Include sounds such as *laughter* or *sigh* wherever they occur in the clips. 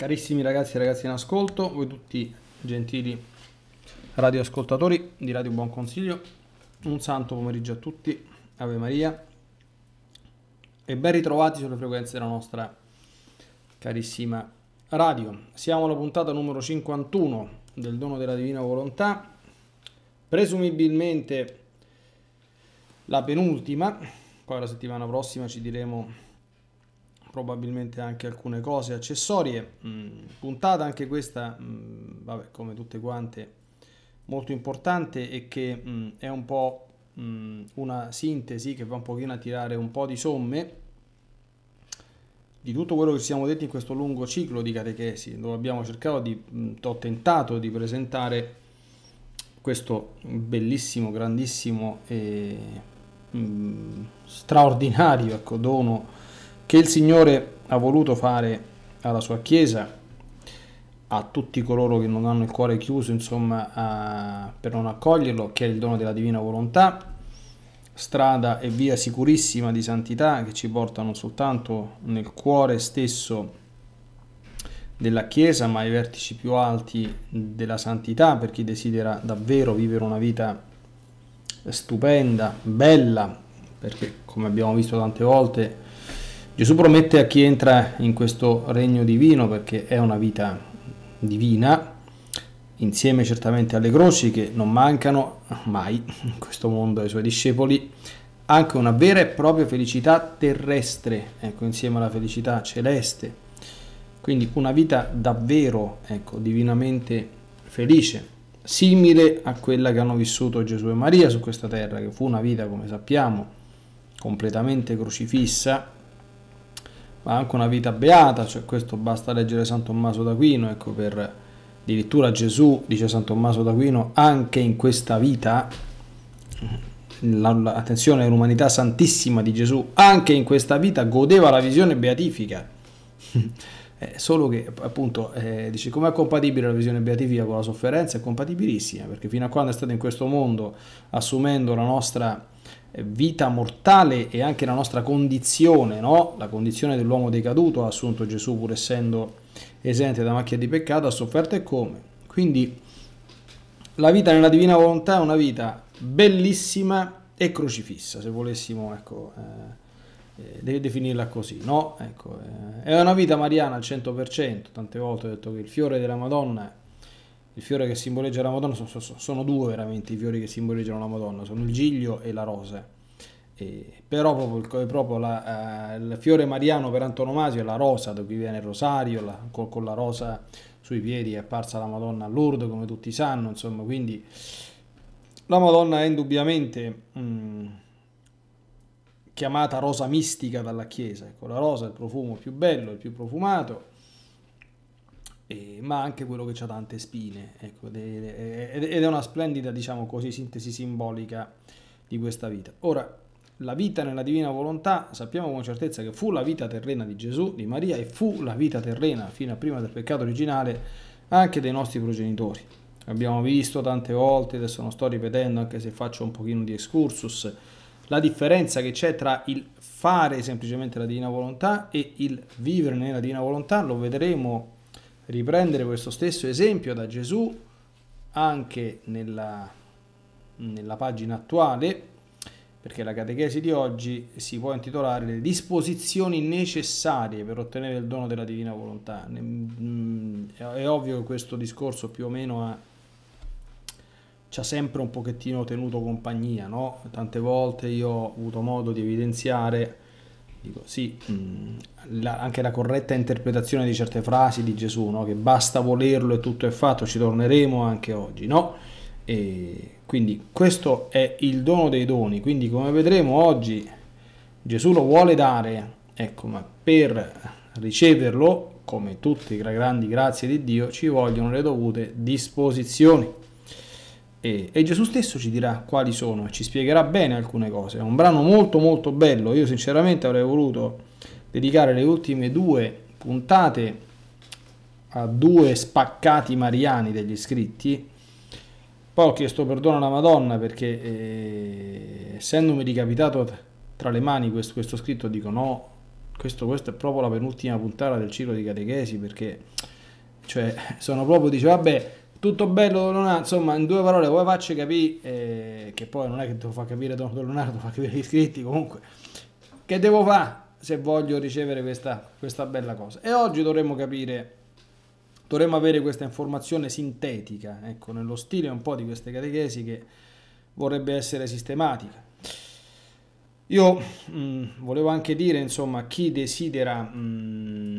Carissimi ragazzi e ragazzi in ascolto, voi tutti gentili radioascoltatori di Radio Buon Consiglio, un santo pomeriggio a tutti, Ave Maria e ben ritrovati sulle frequenze della nostra carissima radio. Siamo alla puntata numero 51 del dono della divina volontà, presumibilmente la penultima, poi la settimana prossima ci diremo probabilmente anche alcune cose accessorie mh, mm, puntata anche questa mh, mm, vabbè come tutte quante molto importante e che mh, mm, è un po' una sintesi che va un pochino a tirare un po' di somme di tutto quello che siamo detti in questo lungo ciclo di catechesi dove abbiamo cercato di ho tentato di presentare questo bellissimo grandissimo e straordinario ecco, dono che il Signore ha voluto fare alla sua Chiesa, a tutti coloro che non hanno il cuore chiuso, insomma, a, per non accoglierlo, che è il dono della divina volontà, strada e via sicurissima di santità che ci porta non soltanto nel cuore stesso della Chiesa, ma ai vertici più alti della santità per chi desidera davvero vivere una vita stupenda, bella, perché come abbiamo visto tante volte, Gesù promette a chi entra in questo regno divino, perché è una vita divina, insieme certamente alle croci che non mancano mai in questo mondo ai suoi discepoli, anche una vera e propria felicità terrestre, ecco, insieme alla felicità celeste. Quindi una vita davvero, ecco, divinamente felice, simile a quella che hanno vissuto Gesù e Maria su questa terra, che fu una vita, come sappiamo, completamente crocifissa, ma anche una vita beata, cioè questo basta leggere San Tommaso d'Aquino, ecco per addirittura Gesù, dice San Tommaso d'Aquino, anche in questa vita, attenzione, l'umanità santissima di Gesù, anche in questa vita godeva la visione beatifica. *laughs* Eh, solo che appunto eh, dice com'è compatibile la visione beatifica con la sofferenza? È compatibilissima perché fino a quando è stato in questo mondo assumendo la nostra vita mortale e anche la nostra condizione, no? la condizione dell'uomo decaduto ha assunto Gesù pur essendo esente da macchia di peccato, ha sofferto e come. Quindi la vita nella divina volontà è una vita bellissima e crocifissa, se volessimo ecco, eh, eh definirla così. No? Ecco, eh, è una vita mariana al 100%, tante volte ho detto che il fiore della Madonna è il fiore che simboleggia la Madonna, sono, sono due veramente i fiori che simboleggiano la Madonna, sono il giglio e la rosa. E però proprio, proprio la, uh, il fiore mariano per antonomasia è la rosa, da cui viene il rosario, la, con, con la rosa sui piedi è apparsa la Madonna a Lourdes, come tutti sanno, insomma, quindi la Madonna è indubbiamente mh, mm, chiamata rosa mistica dalla Chiesa, ecco, la rosa è il profumo più bello, il più profumato, eh, ma anche quello che ha tante spine. Ecco, ed è una splendida, diciamo così, sintesi simbolica di questa vita. Ora, la vita nella divina volontà, sappiamo con certezza che fu la vita terrena di Gesù, di Maria e fu la vita terrena fino a prima del peccato originale anche dei nostri progenitori. Abbiamo visto tante volte, adesso non sto ripetendo anche se faccio un pochino di excursus, la differenza che c'è tra il fare semplicemente la divina volontà e il vivere nella divina volontà, lo vedremo riprendere questo stesso esempio da Gesù anche nella, nella pagina attuale, perché la catechesi di oggi si può intitolare Le disposizioni necessarie per ottenere il dono della divina volontà. Mm, è ovvio che questo discorso più o meno ha, ci ha sempre un pochettino tenuto compagnia, no? Tante volte io ho avuto modo di evidenziare Dico, sì, mm, la, anche la corretta interpretazione di certe frasi di Gesù, no? che basta volerlo e tutto è fatto, ci torneremo anche oggi, no? E quindi questo è il dono dei doni, quindi come vedremo oggi Gesù lo vuole dare, ecco, ma per riceverlo, come tutte le grandi grazie di Dio, ci vogliono le dovute disposizioni e, e, Gesù stesso ci dirà quali sono e ci spiegherà bene alcune cose. È un brano molto molto bello, io sinceramente avrei voluto dedicare le ultime due puntate a due spaccati mariani degli iscritti. Poi ho chiesto perdono alla Madonna perché eh, essendomi ricapitato tra le mani questo, questo scritto dico no, questo, questo, è proprio la penultima puntata del ciclo di catechesi perché cioè, sono proprio, dice vabbè tutto bello Lonardo, insomma in due parole vuoi farci capire, eh, che poi non è che te lo fa capire Don Lonardo, *laughs* fa capire gli iscritti comunque, che devo fare se voglio ricevere questa, questa bella cosa. E oggi dovremmo capire dovremmo avere questa informazione sintetica, ecco, nello stile un po' di queste catechesi che vorrebbe essere sistematica. Io mh, mm, volevo anche dire, insomma, chi desidera mh, mm,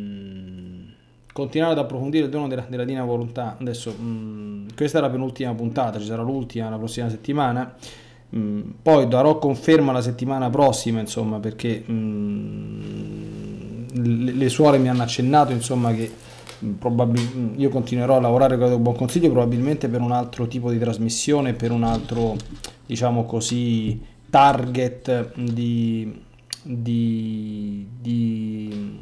continuare ad approfondire il dono della, della Dina Volontà. Adesso, mh, mm, questa è la penultima puntata, ci sarà l'ultima la prossima settimana. Mh, mm, poi darò conferma la settimana prossima, insomma, perché mh, mm, le, le, suore mi hanno accennato, insomma, che io continuerò a lavorare con il Buon Consiglio, probabilmente per un altro tipo di trasmissione, per un altro, diciamo così, target di, di, di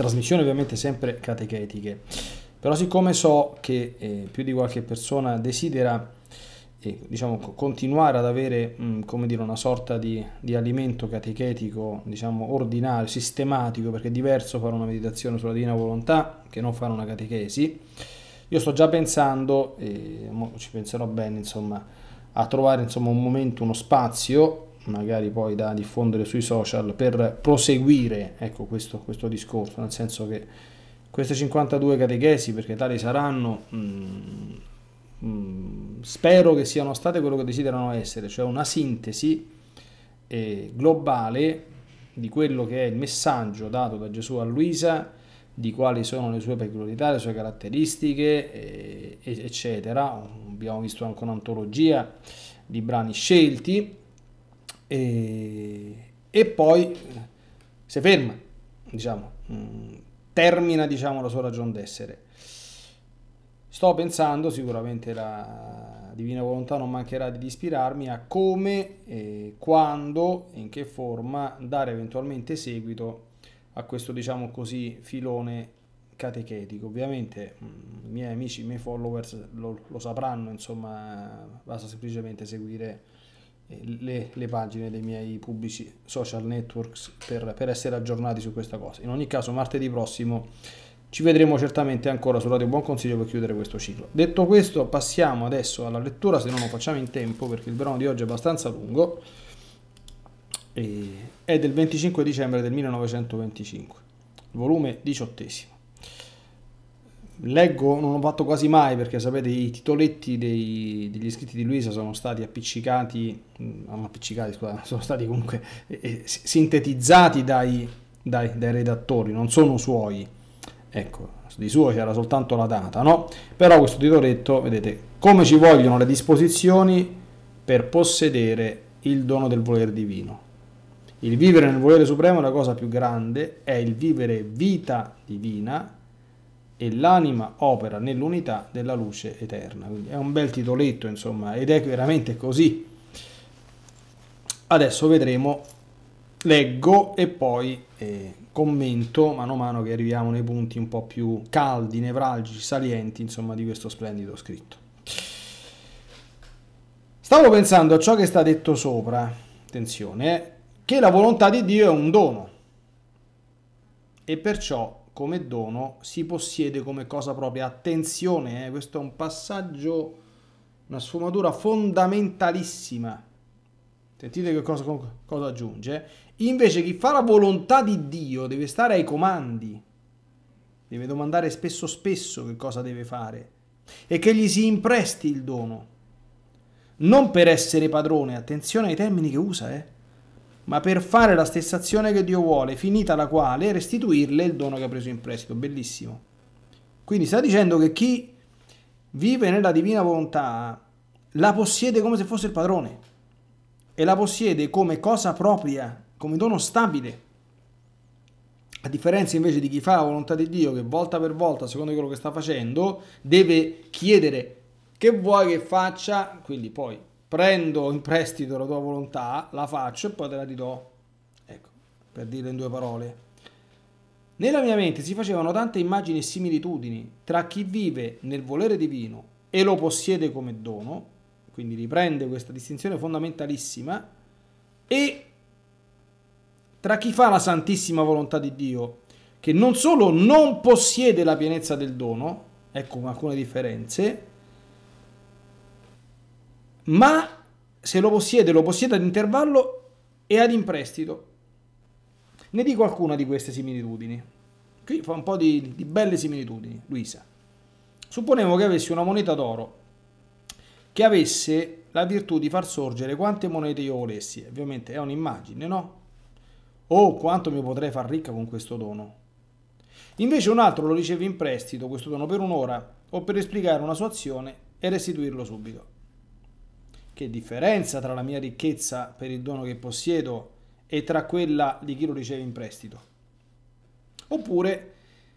trasmissioni ovviamente sempre catechetiche, però siccome so che eh, più di qualche persona desidera eh, diciamo, continuare ad avere mh, mm, come dire, una sorta di, di alimento catechetico, diciamo, ordinario, sistematico, perché è diverso fare una meditazione sulla divina volontà che non fare una catechesi, io sto già pensando, e eh, ci penserò bene, insomma, a trovare insomma, un momento, uno spazio magari poi da diffondere sui social per proseguire ecco, questo, questo discorso, nel senso che queste 52 catechesi, perché tali saranno, mh, mm, mh, mm, spero che siano state quello che desiderano essere, cioè una sintesi eh, globale di quello che è il messaggio dato da Gesù a Luisa, di quali sono le sue peculiarità, le sue caratteristiche, eh, eccetera. Abbiamo visto anche un'antologia di brani scelti e, e poi eh, si ferma, diciamo, mm, termina diciamo, la sua ragione d'essere. Sto pensando, sicuramente la Divina Volontà non mancherà di ispirarmi a come, eh, quando e in che forma dare eventualmente seguito a questo, diciamo così, filone catechetico. Ovviamente mm, i miei amici, i miei followers lo, lo sapranno, insomma, basta semplicemente seguire eh, le, le, pagine dei miei pubblici social networks per, per, essere aggiornati su questa cosa. In ogni caso, martedì prossimo ci vedremo certamente ancora su Radio Buon Consiglio per chiudere questo ciclo. Detto questo, passiamo adesso alla lettura, se non lo facciamo in tempo perché il brano di oggi è abbastanza lungo. Eh, è del 25 dicembre del 1925, volume 18 leggo, non l'ho fatto quasi mai perché sapete i titoletti dei, degli scritti di Luisa sono stati appiccicati, mm, non appiccicati scusa, *laughs* sono stati comunque eh, eh sintetizzati dai, dai, dai, redattori, non sono suoi, ecco, di suo c'era soltanto la data, no? Però questo titoletto, vedete, come ci vogliono le disposizioni per possedere il dono del volere divino. Il vivere nel volere supremo è la cosa più grande, è il vivere vita divina e l'anima opera nell'unità della luce eterna. Quindi è un bel titoletto, insomma, ed è veramente così. Adesso vedremo, leggo e poi eh, commento mano a mano che arriviamo nei punti un po' più caldi, nevralgici, salienti, insomma, di questo splendido scritto. Stavo pensando a ciò che sta detto sopra, attenzione, eh, che la volontà di Dio è un dono e perciò come dono si possiede come cosa propria. Attenzione, eh, questo è un passaggio, una sfumatura fondamentalissima. Sentite che cosa, cosa aggiunge. Eh. Invece chi fa la volontà di Dio deve stare ai comandi, deve domandare spesso spesso che cosa deve fare e che gli si impresti il dono. Non per essere padrone, attenzione ai termini che usa, eh ma per fare la stessa azione che Dio vuole, finita la quale restituirle il dono che ha preso in prestito. Bellissimo. Quindi sta dicendo che chi vive nella divina volontà la possiede come se fosse il padrone e la possiede come cosa propria, come dono stabile. A differenza invece di chi fa la volontà di Dio, che volta per volta, secondo quello che sta facendo, deve chiedere che vuoi che faccia, quindi poi prendo in prestito la tua volontà, la faccio e poi te la ti do. Ecco, per dirlo in due parole. Nella mia mente si facevano tante immagini e similitudini tra chi vive nel volere divino e lo possiede come dono, quindi riprende questa distinzione fondamentalissima, e tra chi fa la santissima volontà di Dio, che non solo non possiede la pienezza del dono, ecco alcune differenze, ma se lo possiede, lo possiede ad intervallo e ad imprestito. Ne dico alcuna di queste similitudini. Qui fa un po' di, di belle similitudini, Luisa. Supponiamo che avessi una moneta d'oro che avesse la virtù di far sorgere quante monete io volessi. Ovviamente è un'immagine, no? Oh, quanto mi potrei far ricca con questo dono. Invece un altro lo riceve in prestito, questo dono, per un'ora o per esplicare una sua azione e restituirlo subito che differenza tra la mia ricchezza per il dono che possiedo e tra quella di chi lo riceve in prestito. Oppure,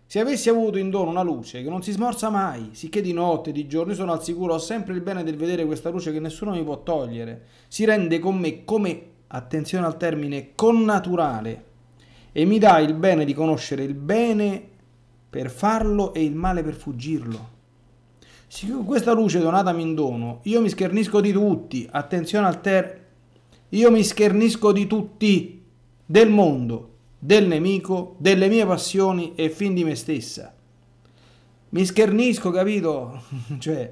se avessi avuto in dono una luce che non si smorza mai, sicché di notte di giorno io sono al sicuro, ho sempre il bene del vedere questa luce che nessuno mi può togliere, si rende con me come, attenzione al termine, connaturale, e mi dà il bene di conoscere il bene per farlo e il male per fuggirlo. Siccome questa luce donatami in dono, io mi schernisco di tutti, attenzione al ter... Io mi schernisco di tutti, del mondo, del nemico, delle mie passioni e fin di me stessa. Mi schernisco, capito? *laughs* cioè,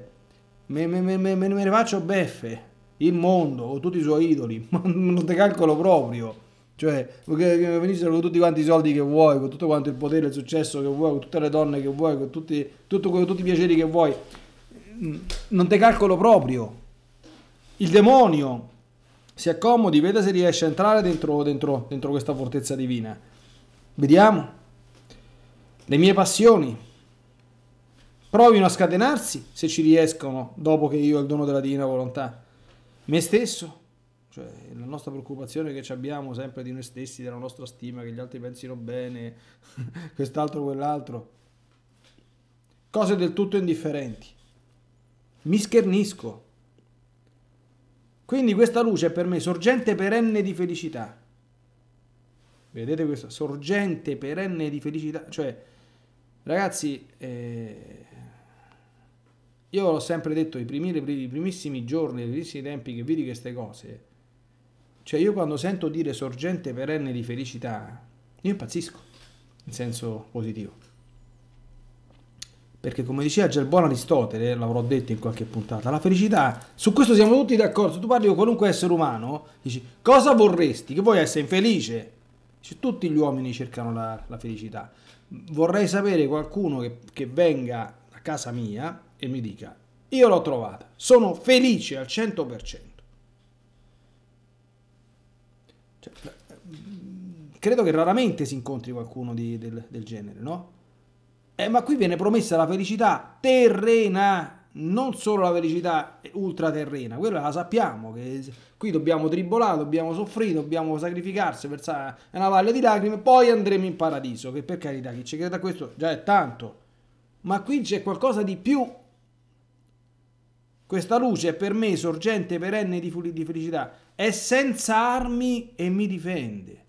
me, me, me, me, ne faccio beffe, il mondo o tutti i suoi idoli, ma *laughs* non te calcolo proprio. Cioè, che venissero con tutti quanti i soldi che vuoi, con tutto quanto il potere, il successo che vuoi, con tutte le donne che vuoi, con tutti, tutto, con tutti i piaceri che vuoi. Mm, non te calcolo proprio. Il demonio si accomodi, veda se riesce a entrare dentro, dentro, dentro questa fortezza divina. Vediamo. Le mie passioni provino a scatenarsi se ci riescono dopo che io ho il dono della divina volontà. Me stesso, cioè la nostra preoccupazione che abbiamo sempre di noi stessi, della nostra stima, che gli altri pensino bene, *laughs* quest'altro, quell'altro. Cose del tutto indifferenti mi schernisco. Quindi questa luce è per me sorgente perenne di felicità. Vedete questa Sorgente perenne di felicità. Cioè, ragazzi, eh, io l'ho sempre detto, i, primi, i primissimi giorni, i primissimi tempi che vedi queste cose, cioè io quando sento dire sorgente perenne di felicità, io impazzisco, in senso positivo perché come diceva già il buon Aristotele, l'avrò detto in qualche puntata, la felicità, su questo siamo tutti d'accordo, tu parli con qualunque essere umano, dici cosa vorresti, che vuoi essere infelice? Dici, tutti gli uomini cercano la, la felicità. Vorrei sapere qualcuno che, che venga a casa mia e mi dica, io l'ho trovata, sono felice al 100%. Cioè, eh, credo che raramente si incontri qualcuno di, del, del genere, no? Eh, ma qui viene promessa la felicità terrena, non solo la felicità ultraterrena, quella la sappiamo, che qui dobbiamo tribolare, dobbiamo soffrire, dobbiamo sacrificarsi, versare una valle di lacrime, poi andremo in paradiso, che per carità chi ci crede a questo già è tanto, ma qui c'è qualcosa di più. Questa luce è per me sorgente perenne di, di felicità, è senza armi e mi difende.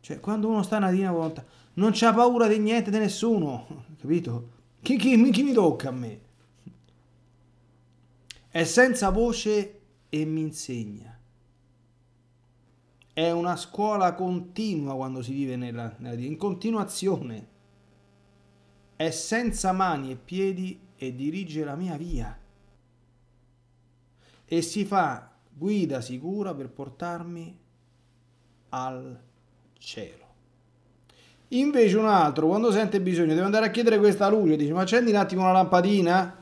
Cioè, quando uno sta una dina volta non c'ha paura di niente di nessuno, capito? Chi, chi, chi mi tocca a me? È senza voce e mi insegna. È una scuola continua quando si vive nella, nella in continuazione. È senza mani e piedi e dirige la mia via. E si fa guida sicura per portarmi al cielo. Invece un altro, quando sente bisogno, deve andare a chiedere questa luce, dice ma accendi un attimo la lampadina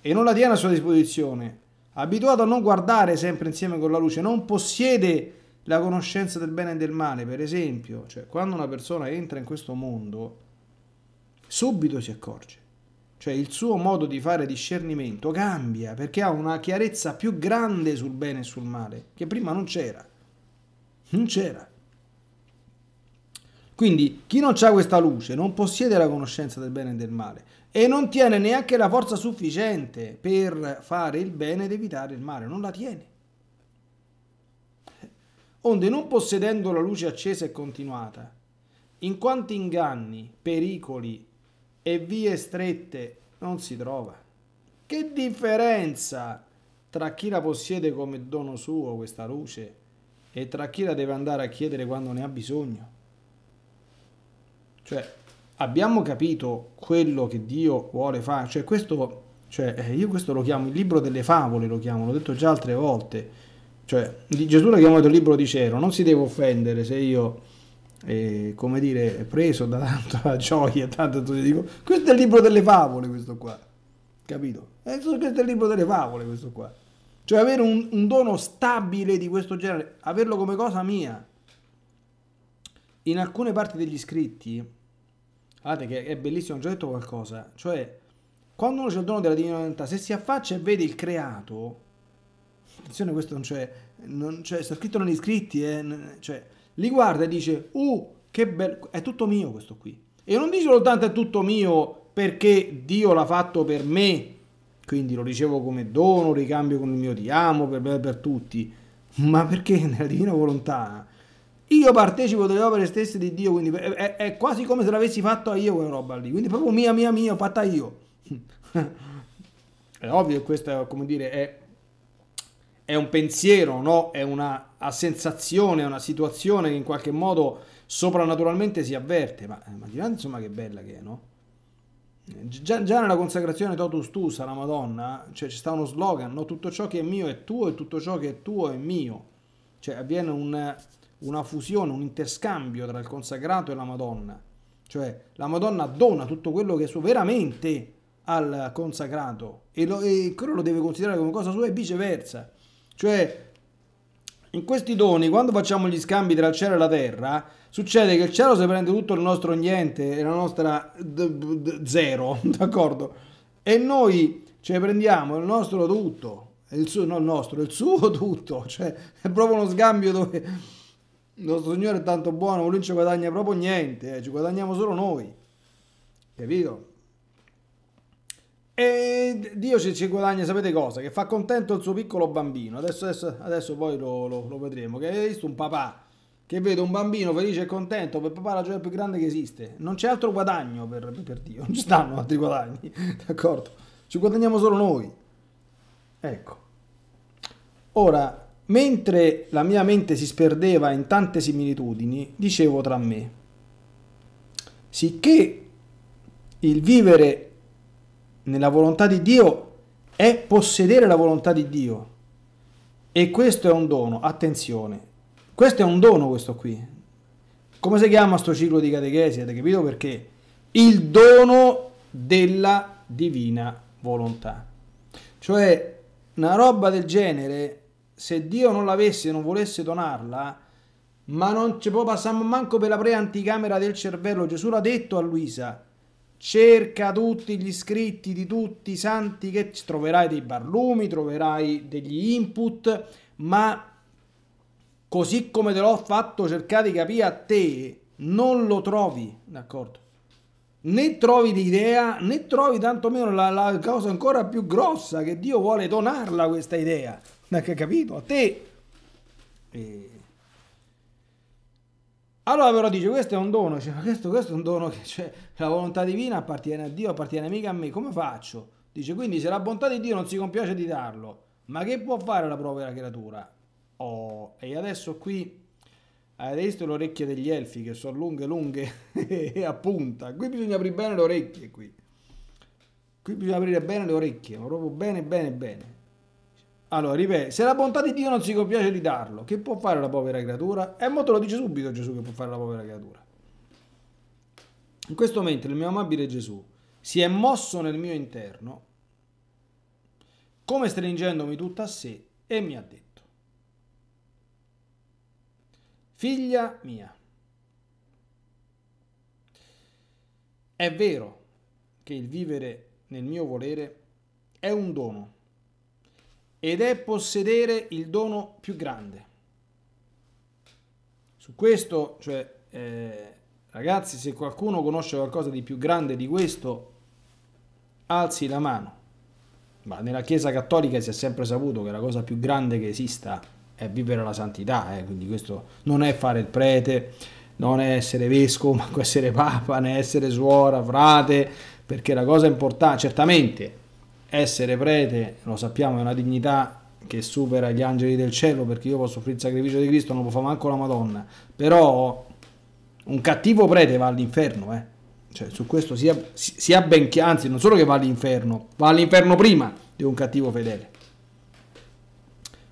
e non la tiene a sua disposizione. Abituato a non guardare sempre insieme con la luce, non possiede la conoscenza del bene e del male, per esempio. Cioè, quando una persona entra in questo mondo, subito si accorge. Cioè, il suo modo di fare discernimento cambia, perché ha una chiarezza più grande sul bene e sul male, che prima non c'era. Non c'era. Quindi chi non ha questa luce non possiede la conoscenza del bene e del male e non tiene neanche la forza sufficiente per fare il bene ed evitare il male, non la tiene. Onde non possedendo la luce accesa e continuata, in quanti inganni, pericoli e vie strette non si trova. Che differenza tra chi la possiede come dono suo questa luce e tra chi la deve andare a chiedere quando ne ha bisogno? Cioè, abbiamo capito quello che Dio vuole fare. Cioè, questo, cioè, eh, io questo lo chiamo il libro delle favole, lo chiamo, l'ho detto già altre volte. Cioè, Gesù l'ha chiamato il libro di cielo, non si deve offendere se io, eh, come dire, preso da tanta gioia, tanto entusiasmo, questo è il libro delle favole, questo qua, capito? Eh, questo è il libro delle favole, questo qua. Cioè avere un, un dono stabile di questo genere, averlo come cosa mia. In alcune parti degli scritti, Guardate che è bellissimo, ho già detto qualcosa, cioè quando uno c'è il dono della divina volontà, se si affaccia e vede il creato, attenzione questo non c'è, non c'è cioè, sta scritto negli scritti, eh, cioè, li guarda e dice, uh, che bello, è tutto mio questo qui. E non dice soltanto è tutto mio perché Dio l'ha fatto per me, quindi lo ricevo come dono, ricambio con il mio ti amo, per, per tutti, ma perché nella divina volontà io partecipo delle opere stesse di Dio, quindi è, è quasi come se l'avessi fatto io quella roba lì, quindi proprio mia, mia, mia, fatta io. *laughs* è ovvio che questo, come dire, è, è un pensiero, no? è una sensazione, una situazione che in qualche modo soprannaturalmente si avverte, ma eh, immaginate insomma che bella che è, no? Già, già, nella consacrazione Totus Tu, la Madonna, cioè c'è sta uno slogan, no? tutto ciò che è mio è tuo e tutto ciò che è tuo è mio. Cioè avviene un, una fusione, un interscambio tra il consacrato e la Madonna. Cioè la Madonna dona tutto quello che è suo veramente al consacrato e, lo, e quello lo deve considerare come cosa sua e viceversa. Cioè in questi doni, quando facciamo gli scambi tra il cielo e la terra, succede che il cielo si prende tutto il nostro niente e la nostra zero, *laughs* d'accordo? E noi ce prendiamo il nostro tutto, il suo, no il nostro, il suo tutto, cioè è proprio uno scambio dove il nostro Signore è tanto buono, lui non ci guadagna proprio niente, eh, ci guadagniamo solo noi, capito? E Dio ci, ci, guadagna, sapete cosa? Che fa contento il suo piccolo bambino, adesso, adesso, adesso poi lo, lo, lo, vedremo, che hai visto un papà che vede un bambino felice e contento, per papà la gioia più grande che esiste, non c'è altro guadagno per, per Dio, non ci stanno altri guadagni, *laughs* d'accordo? Ci guadagniamo solo noi, ecco. Ora, Mentre la mia mente si sperdeva in tante similitudini, dicevo tra me, sicché il vivere nella volontà di Dio è possedere la volontà di Dio. E questo è un dono, attenzione. Questo è un dono questo qui. Come si chiama sto ciclo di catechesi? Avete capito perché? Il dono della divina volontà. Cioè, una roba del genere se Dio non l'avesse non volesse donarla, ma non ci può passare manco per la pre-anticamera del cervello. Gesù l'ha detto a Luisa, cerca tutti gli scritti di tutti i santi che troverai dei barlumi, troverai degli input, ma così come te l'ho fatto cercare di capire a te, non lo trovi, d'accordo? Né trovi l'idea, né trovi tantomeno la, la cosa ancora più grossa che Dio vuole donarla questa idea. Non capito? A te. E... Allora però dice, questo è un dono, cioè, questo, questo, è un dono che cioè, la volontà divina appartiene a Dio, appartiene mica a me, come faccio? Dice, quindi se la bontà di Dio non si compiace di darlo, ma che può fare la propria creatura? Oh, e adesso qui avete visto le orecchie degli elfi che sono lunghe lunghe *laughs* e a punta, qui bisogna aprire bene le orecchie, qui. Qui bisogna aprire bene le orecchie, proprio bene bene bene. Allora, ripeto, se la bontà di Dio non si compiace di darlo, che può fare la povera creatura? E mo te lo dice subito Gesù che può fare la povera creatura. In questo momento il mio amabile Gesù si è mosso nel mio interno, come stringendomi tutto a sé, e mi ha detto, figlia mia, è vero che il vivere nel mio volere è un dono ed è possedere il dono più grande. Su questo, cioè, eh, ragazzi, se qualcuno conosce qualcosa di più grande di questo, alzi la mano. Ma nella Chiesa Cattolica si è sempre saputo che la cosa più grande che esista è vivere la santità, eh? quindi questo non è fare il prete, non è essere vescovo, *laughs* manco essere papa, né essere suora, frate, perché la cosa importante, certamente essere prete, lo sappiamo, è una dignità che supera gli angeli del cielo, perché io posso offrire il sacrificio di Cristo, non lo fa manco la Madonna, però un cattivo prete va all'inferno, eh. Cioè, su questo sia, sia ben chiaro, anzi non solo che va all'inferno, va all'inferno prima di un cattivo fedele.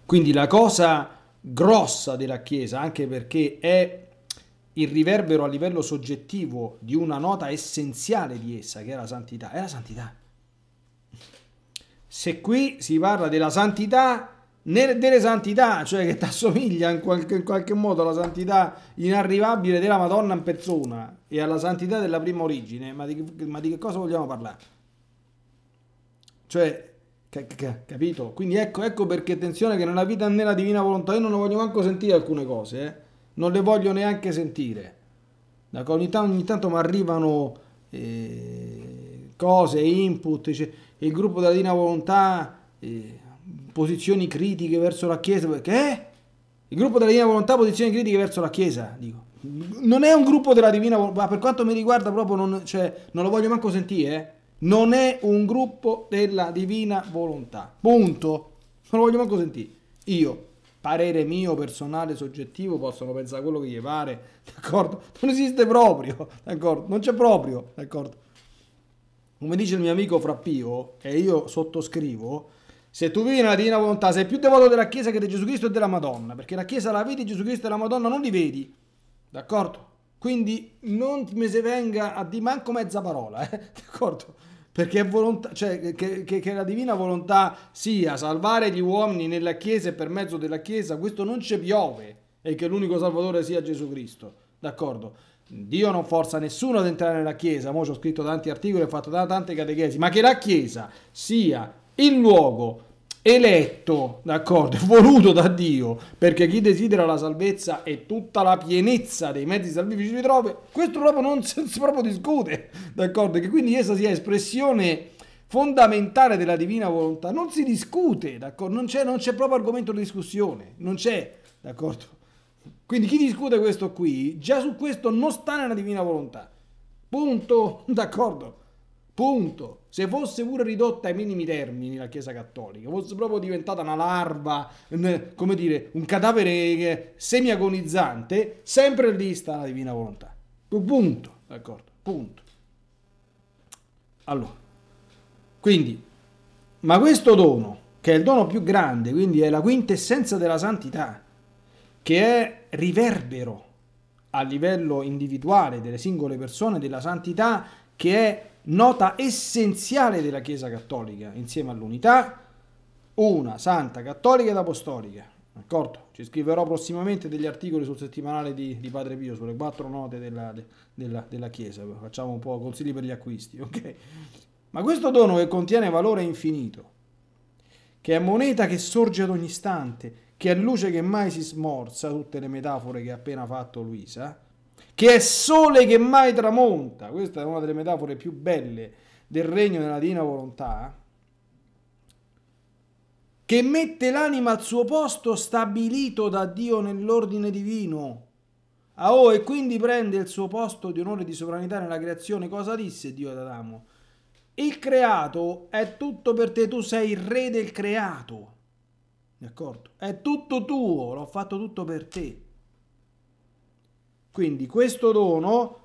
Quindi la cosa grossa della Chiesa, anche perché è il riverbero a livello soggettivo di una nota essenziale di essa, che è la santità, è la santità se qui si parla della santità, delle santità, cioè che ti assomiglia in qualche, in qualche, modo alla santità inarrivabile della Madonna in persona e alla santità della prima origine, ma di, ma di che cosa vogliamo parlare? Cioè, capito? Quindi ecco, ecco, perché attenzione che nella vita nella divina volontà io non voglio neanche sentire alcune cose, eh? non le voglio neanche sentire. Ogni, tanto, ogni tanto mi arrivano eh, cose, input, eccetera il gruppo della Dina Volontà eh, posizioni critiche verso la Chiesa, perché il gruppo della Divina Volontà posizioni critiche verso la Chiesa, dico. Non è un gruppo della Divina Volontà, ma per quanto mi riguarda proprio non, cioè, non lo voglio manco sentire, eh. non è un gruppo della Divina Volontà, punto. Non lo voglio manco sentire. Io, parere mio, personale, soggettivo, possono pensare quello che gli pare, *laughs* d'accordo? Non esiste proprio, d'accordo? Non c'è proprio, d'accordo? come dice il mio amico Frappio, e io sottoscrivo, se tu vieni nella divina volontà, sei più devoto della Chiesa che di Gesù Cristo e della Madonna, perché la Chiesa la vedi, Gesù Cristo e la Madonna non li vedi, d'accordo? Quindi non mi si venga a di manco mezza parola, eh? *laughs* d'accordo? Perché volontà, cioè, che, che, che, la divina volontà sia salvare gli uomini nella Chiesa e per mezzo della Chiesa, questo non ci piove, e che l'unico Salvatore sia Gesù Cristo, d'accordo? Dio non forza nessuno ad entrare nella Chiesa, mo ci ho scritto tanti articoli e fatto tante catechesi, ma che la Chiesa sia il luogo eletto, d'accordo, *laughs* voluto da Dio, perché chi desidera la salvezza e tutta la pienezza dei mezzi salvifici vi trova, questo proprio non *laughs* si, proprio discute, d'accordo, che quindi essa sia espressione fondamentale della divina volontà, non si discute, d'accordo, non c'è, non c'è proprio argomento di discussione, non c'è, d'accordo. Quindi chi discute questo qui, già su questo non sta nella divina volontà. Punto, *laughs* d'accordo? Punto. Se fosse pure ridotta ai minimi termini la Chiesa Cattolica, fosse proprio diventata una larva, come dire, un cadavere semiagonizzante, sempre lì sta la divina volontà. Punto, d'accordo? Punto. Allora, quindi, ma questo dono, che è il dono più grande, quindi è la quintessenza della santità, che è riverbero a livello individuale delle singole persone della santità che è nota essenziale della Chiesa Cattolica, insieme all'unità, una santa cattolica ed apostolica. D'accordo? Ci scriverò prossimamente degli articoli sul settimanale di, di Padre Pio, sulle quattro note della, de, della, della Chiesa, facciamo un po' consigli per gli acquisti, *laughs* ok? Ma questo dono che contiene valore infinito, che è moneta che sorge ad ogni istante, che è luce che mai si smorza, tutte le metafore che ha appena fatto Luisa, che è sole che mai tramonta, questa è una delle metafore più belle del regno della divina volontà, che mette l'anima al suo posto stabilito da Dio nell'ordine divino. Ah, oh, e quindi prende il suo posto di onore e di sovranità nella creazione. Cosa disse Dio ad Adamo? Il creato è tutto per te, tu sei il re del creato d'accordo? È tutto tuo, l'ho fatto tutto per te. Quindi questo dono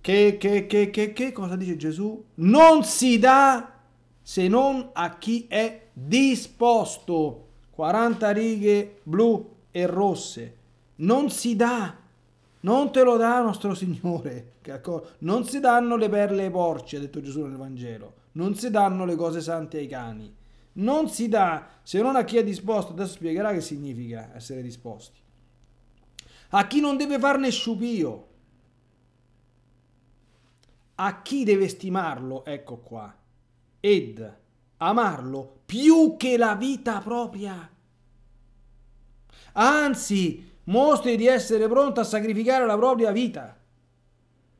che, che, che, che, che cosa dice Gesù? Non si dà se non a chi è disposto. 40 righe blu e rosse. Non si dà, non te lo dà nostro Signore. D'accordo? Non si danno le perle ai porci, ha detto Gesù nel Vangelo. Non si danno le cose sante ai cani non si dà se non a chi è disposto, adesso spiegherà che significa essere disposti, a chi non deve farne sciupio, a chi deve stimarlo, ecco qua, ed amarlo più che la vita propria. Anzi, mostri di essere pronto a sacrificare la propria vita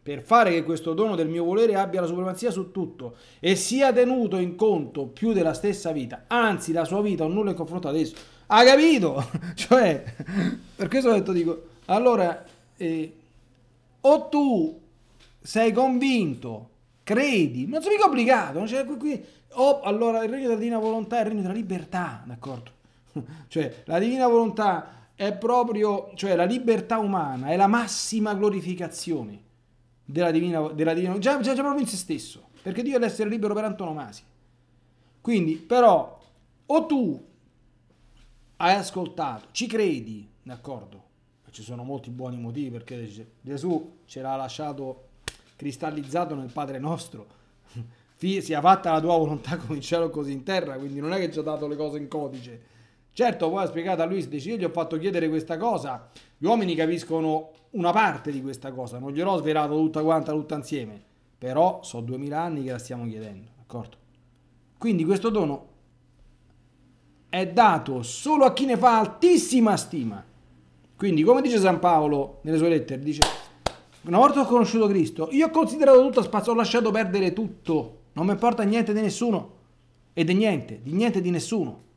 per fare che questo dono del mio volere abbia la supremazia su tutto e sia tenuto in conto più della stessa vita, anzi la sua vita o nulla in confronto ad esso. Ha capito? *laughs* cioè, per questo ho detto, dico, allora, eh, o tu sei convinto, credi, non sei mica obbligato, non c'è qui, qui, o allora il regno della divina volontà è il regno della libertà, d'accordo? *laughs* cioè, la divina volontà è proprio, cioè la libertà umana è la massima glorificazione della divina, della divina già, già, già proprio in se stesso, perché Dio è l'essere libero per antonomasia. Quindi, però, o tu hai ascoltato, ci credi, d'accordo? Ci sono molti buoni motivi perché Gesù ce l'ha lasciato cristallizzato nel Padre nostro. *laughs* Sia fatta la tua volontà come in cielo così in terra, quindi non è che ci ha dato le cose in codice Certo, poi ha spiegato a Luis, dice io gli ho fatto chiedere questa cosa, gli uomini capiscono una parte di questa cosa, non gliel'ho svelato tutta quanta tutta insieme, però so 2000 anni che la stiamo chiedendo, d'accordo? Quindi questo dono è dato solo a chi ne fa altissima stima. Quindi come dice San Paolo nelle sue lettere, dice una volta ho conosciuto Cristo, io ho considerato tutto spazio, ho lasciato perdere tutto, non mi importa niente di nessuno e di niente, di niente di nessuno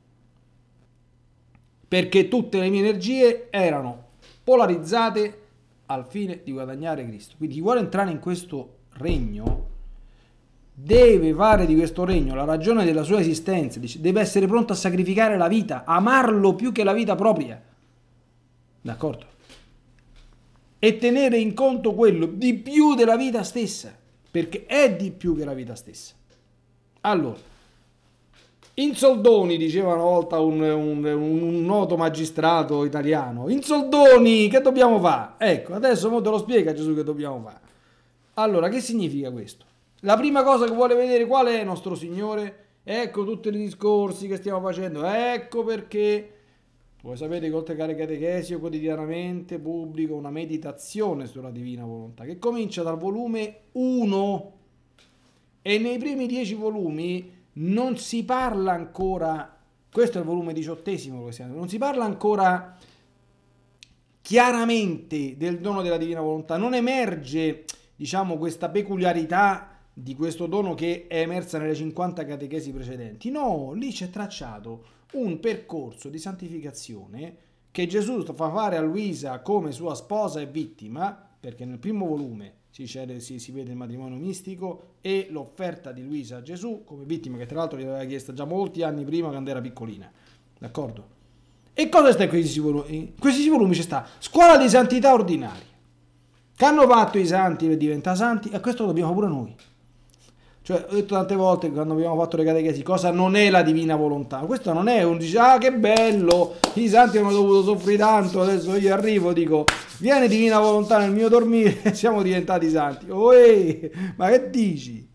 perché tutte le mie energie erano polarizzate al fine di guadagnare Cristo. Quindi chi vuole entrare in questo regno deve fare di questo regno la ragione della sua esistenza, deve essere pronto a sacrificare la vita, amarlo più che la vita propria. D'accordo? E tenere in conto quello di più della vita stessa, perché è di più che la vita stessa. Allora, in soldoni, diceva una volta un, un, un noto magistrato italiano. In soldoni, che dobbiamo fare? Ecco, adesso te lo spiega Gesù che dobbiamo fare. Allora, che significa questo? La prima cosa che vuole vedere qual è nostro Signore? Ecco tutti i discorsi che stiamo facendo. Ecco perché... Voi sapete che oltre a catechesi io quotidianamente pubblico una meditazione sulla Divina Volontà che comincia dal volume 1 e nei primi dieci volumi non si parla ancora, questo è il volume diciottesimo, non si parla ancora chiaramente del dono della divina volontà, non emerge, diciamo, questa peculiarità di questo dono che è emersa nelle 50 catechesi precedenti. No, lì c'è tracciato un percorso di santificazione che Gesù fa fare a Luisa come sua sposa e vittima, perché nel primo volume si, si, si, vede il matrimonio mistico e l'offerta di Luisa a Gesù come vittima, che tra l'altro gli aveva chiesto già molti anni prima quando era piccolina. D'accordo? E cosa sta in questi volumi? In questi volumi c'è sta scuola di santità ordinaria. Che hanno fatto i santi per diventare santi? E questo lo dobbiamo pure noi. Cioè, ho detto tante volte quando abbiamo fatto le catechesi, cosa non è la divina volontà. Questo non è un dice, ah che bello, i santi hanno dovuto soffrire tanto, adesso io arrivo dico, viene divina volontà nel mio dormire, *laughs* siamo diventati santi. Oe, ma che dici?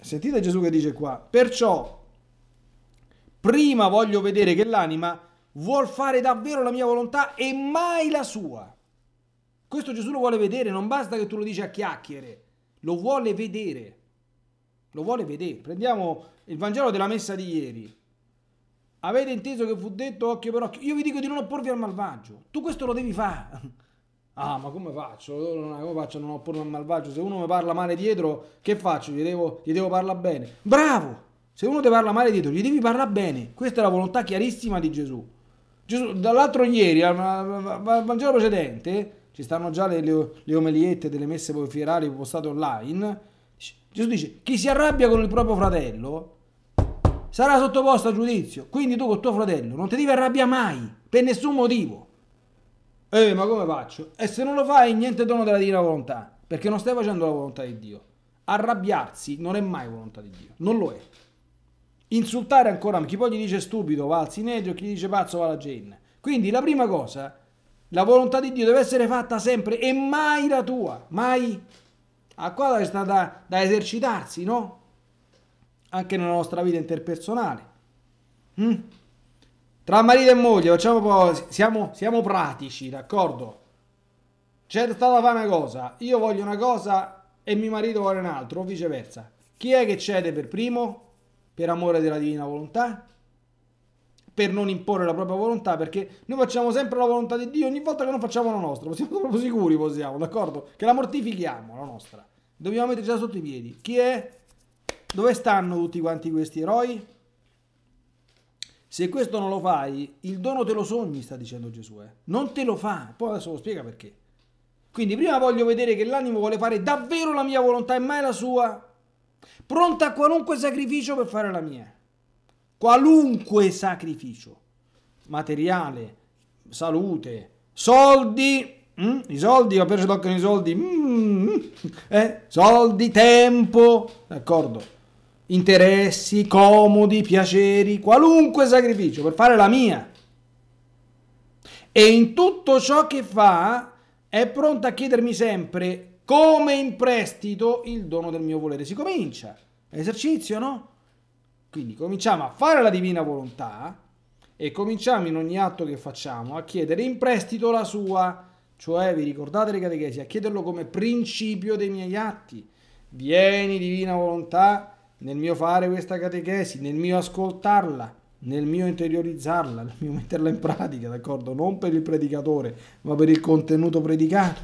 Sentite Gesù che dice qua, perciò prima voglio vedere che l'anima vuol fare davvero la mia volontà e mai la sua. Questo Gesù lo vuole vedere, non basta che tu lo dici a chiacchiere, lo vuole vedere lo vuole vedere. Prendiamo il Vangelo della messa di ieri. Avete inteso che fu detto occhio per occhio? Io vi dico di non opporvi al malvagio. Tu questo lo devi fare. *laughs* ah, ma come faccio? Come faccio a non opporvi al malvagio? Se uno mi parla male dietro, che faccio? Gli devo, gli devo parlare bene. Bravo! Se uno ti parla male dietro, gli devi parlare bene. Questa è la volontà chiarissima di Gesù. Gesù dall'altro ieri, al, al Vangelo precedente, ci stanno già le, le omeliette delle messe fierali postate online Gesù dice, chi si arrabbia con il proprio fratello sarà sottoposto a giudizio. Quindi tu con tuo fratello non ti devi arrabbiare mai, per nessun motivo. Eh, ma come faccio? E se non lo fai, niente dono della divina volontà, perché non stai facendo la volontà di Dio. Arrabbiarsi non è mai volontà di Dio, non lo è. Insultare ancora, chi poi gli dice stupido va al sinedrio, chi gli dice pazzo va alla genna. Quindi la prima cosa, la volontà di Dio deve essere fatta sempre e mai la tua, mai a quale c'è stata da, esercitarsi, no? Anche nella nostra vita interpersonale. Mm? Tra marito e moglie, facciamo poi, siamo, siamo pratici, d'accordo? C'è stata fare una cosa, io voglio una cosa e mio marito vuole un'altra, o viceversa. Chi è che cede per primo, per amore della divina volontà? per non imporre la propria volontà, perché noi facciamo sempre la volontà di Dio ogni volta che non facciamo la nostra, siamo *laughs* proprio sicuri possiamo, d'accordo? Che la mortifichiamo la nostra. Dobbiamo mettercela sotto i piedi. Chi è? Dove stanno tutti quanti questi eroi? Se questo non lo fai, il dono te lo sogni, sta dicendo Gesù. Eh. Non te lo fa. Poi adesso lo spiega perché. Quindi prima voglio vedere che l'animo vuole fare davvero la mia volontà e mai la sua. Pronta a qualunque sacrificio per fare la mia qualunque sacrificio materiale, salute, soldi, mm? i soldi, appena ci toccano i soldi, mm, eh? soldi, tempo, d'accordo, interessi, comodi, piaceri, qualunque sacrificio per fare la mia. E in tutto ciò che fa è pronta a chiedermi sempre come in prestito il dono del mio volere. Si comincia, esercizio, no? Quindi cominciamo a fare la divina volontà e cominciamo in ogni atto che facciamo a chiedere in prestito la sua, cioè vi ricordate le catechesi, a chiederlo come principio dei miei atti. Vieni divina volontà nel mio fare questa catechesi, nel mio ascoltarla, nel mio interiorizzarla, nel mio metterla in pratica, d'accordo? Non per il predicatore, ma per il contenuto predicato.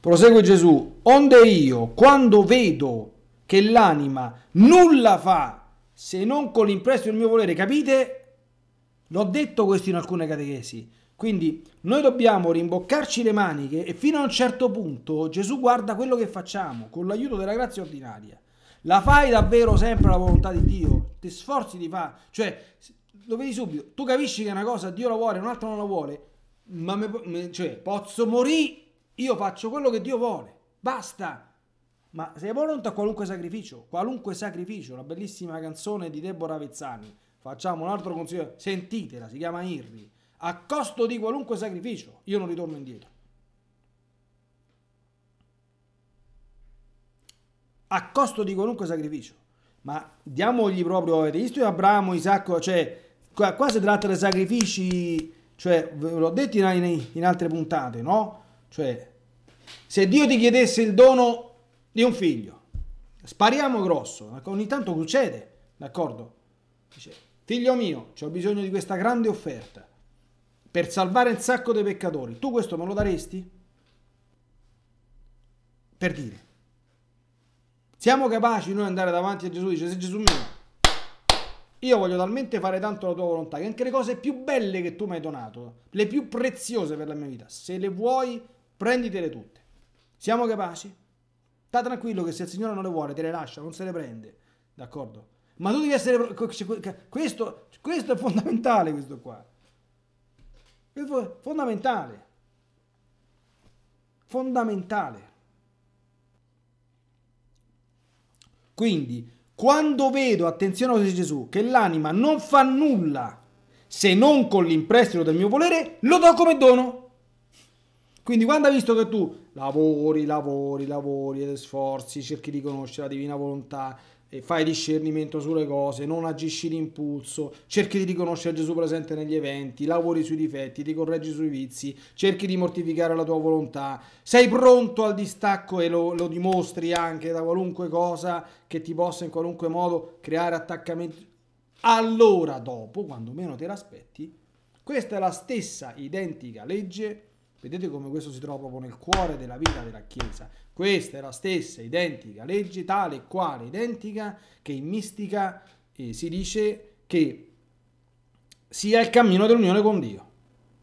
Prosegue Gesù, onde io, quando vedo che l'anima nulla fa se non con l'impresso del mio volere, capite? L'ho detto questo in alcune catechesi. Quindi noi dobbiamo rimboccarci le maniche e fino a un certo punto Gesù guarda quello che facciamo con l'aiuto della grazia ordinaria. La fai davvero sempre la volontà di Dio, ti sforzi di fare, cioè lo vedi subito, tu capisci che una cosa Dio la vuole, un'altra non la vuole, ma me, me, cioè, posso morire, io faccio quello che Dio vuole, basta ma sei pronto a qualunque sacrificio, qualunque sacrificio, una bellissima canzone di Deborah Vezzani, facciamo un altro consiglio, sentitela, si chiama Irri, a costo di qualunque sacrificio, io non ritorno indietro. A costo di qualunque sacrificio, ma diamogli proprio, avete visto Abramo, Isacco, cioè qua, qua si tratta dei sacrifici, cioè ve l'ho detto in, in, in altre puntate, no? Cioè, se Dio ti chiedesse il dono di un figlio. Spariamo grosso, ogni tanto succede, d'accordo? Dice, figlio mio, ho bisogno di questa grande offerta per salvare il sacco dei peccatori. Tu questo me lo daresti? Per dire. Siamo capaci noi di andare davanti a Gesù e dice, se Gesù mio, io voglio talmente fare tanto la tua volontà che anche le cose più belle che tu mi hai donato, le più preziose per la mia vita, se le vuoi, prenditele tutte. Siamo capaci? Sta tranquillo che se il Signore non le vuole, te le lascia, non se le prende. D'accordo? Ma tu devi essere... Questo, questo è fondamentale, questo qua. Questo è fondamentale. Fondamentale. Quindi, quando vedo, attenzione a cosa dice Gesù, che l'anima non fa nulla se non con l'imprestito del mio volere, lo do come dono. Quindi quando hai visto che tu lavori, lavori, lavori ed sforzi, cerchi di conoscere la divina volontà, e fai discernimento sulle cose, non agisci d'impulso, cerchi di riconoscere Gesù presente negli eventi, lavori sui difetti, ti correggi sui vizi, cerchi di mortificare la tua volontà, sei pronto al distacco e lo, lo dimostri anche da qualunque cosa che ti possa in qualunque modo creare attaccamenti. Allora, dopo, quando meno te l'aspetti, questa è la stessa identica legge Vedete come questo si trova proprio nel cuore della vita della Chiesa. Questa è la stessa identica legge, tale e quale identica, che in mistica eh, si dice che sia il cammino dell'unione con Dio.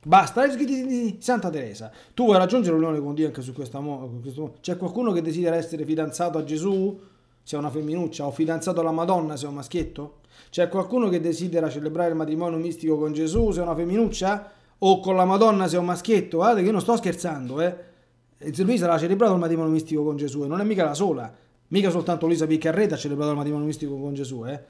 Basta, è scritto di Santa Teresa. Tu vuoi raggiungere l'unione con Dio anche su questo modo? C'è qualcuno che desidera essere fidanzato a Gesù? Se è una femminuccia? O fidanzato alla Madonna? se è un maschietto? C'è qualcuno che desidera celebrare il matrimonio mistico con Gesù? se è una femminuccia? o con la Madonna se è un maschietto, guardate che io non sto scherzando, eh. Lui sarà celebrato il matrimonio mistico con Gesù e eh, non è mica la sola, mica soltanto Luisa Piccarreta ha celebrato il matrimonio mistico con Gesù, eh.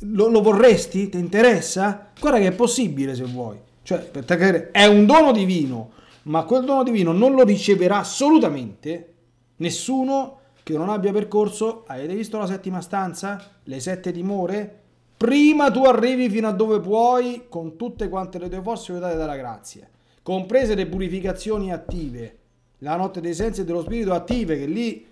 Lo, lo vorresti? Ti interessa? Guarda che è possibile se vuoi. Cioè, per te credere, è un dono divino, ma quel dono divino non lo riceverà assolutamente nessuno che non abbia percorso, avete visto la settima stanza, le sette dimore, prima tu arrivi fino a dove puoi con tutte quante le tue forze dotate dalla grazia, comprese le purificazioni attive, la notte dei sensi e dello spirito attive, che lì,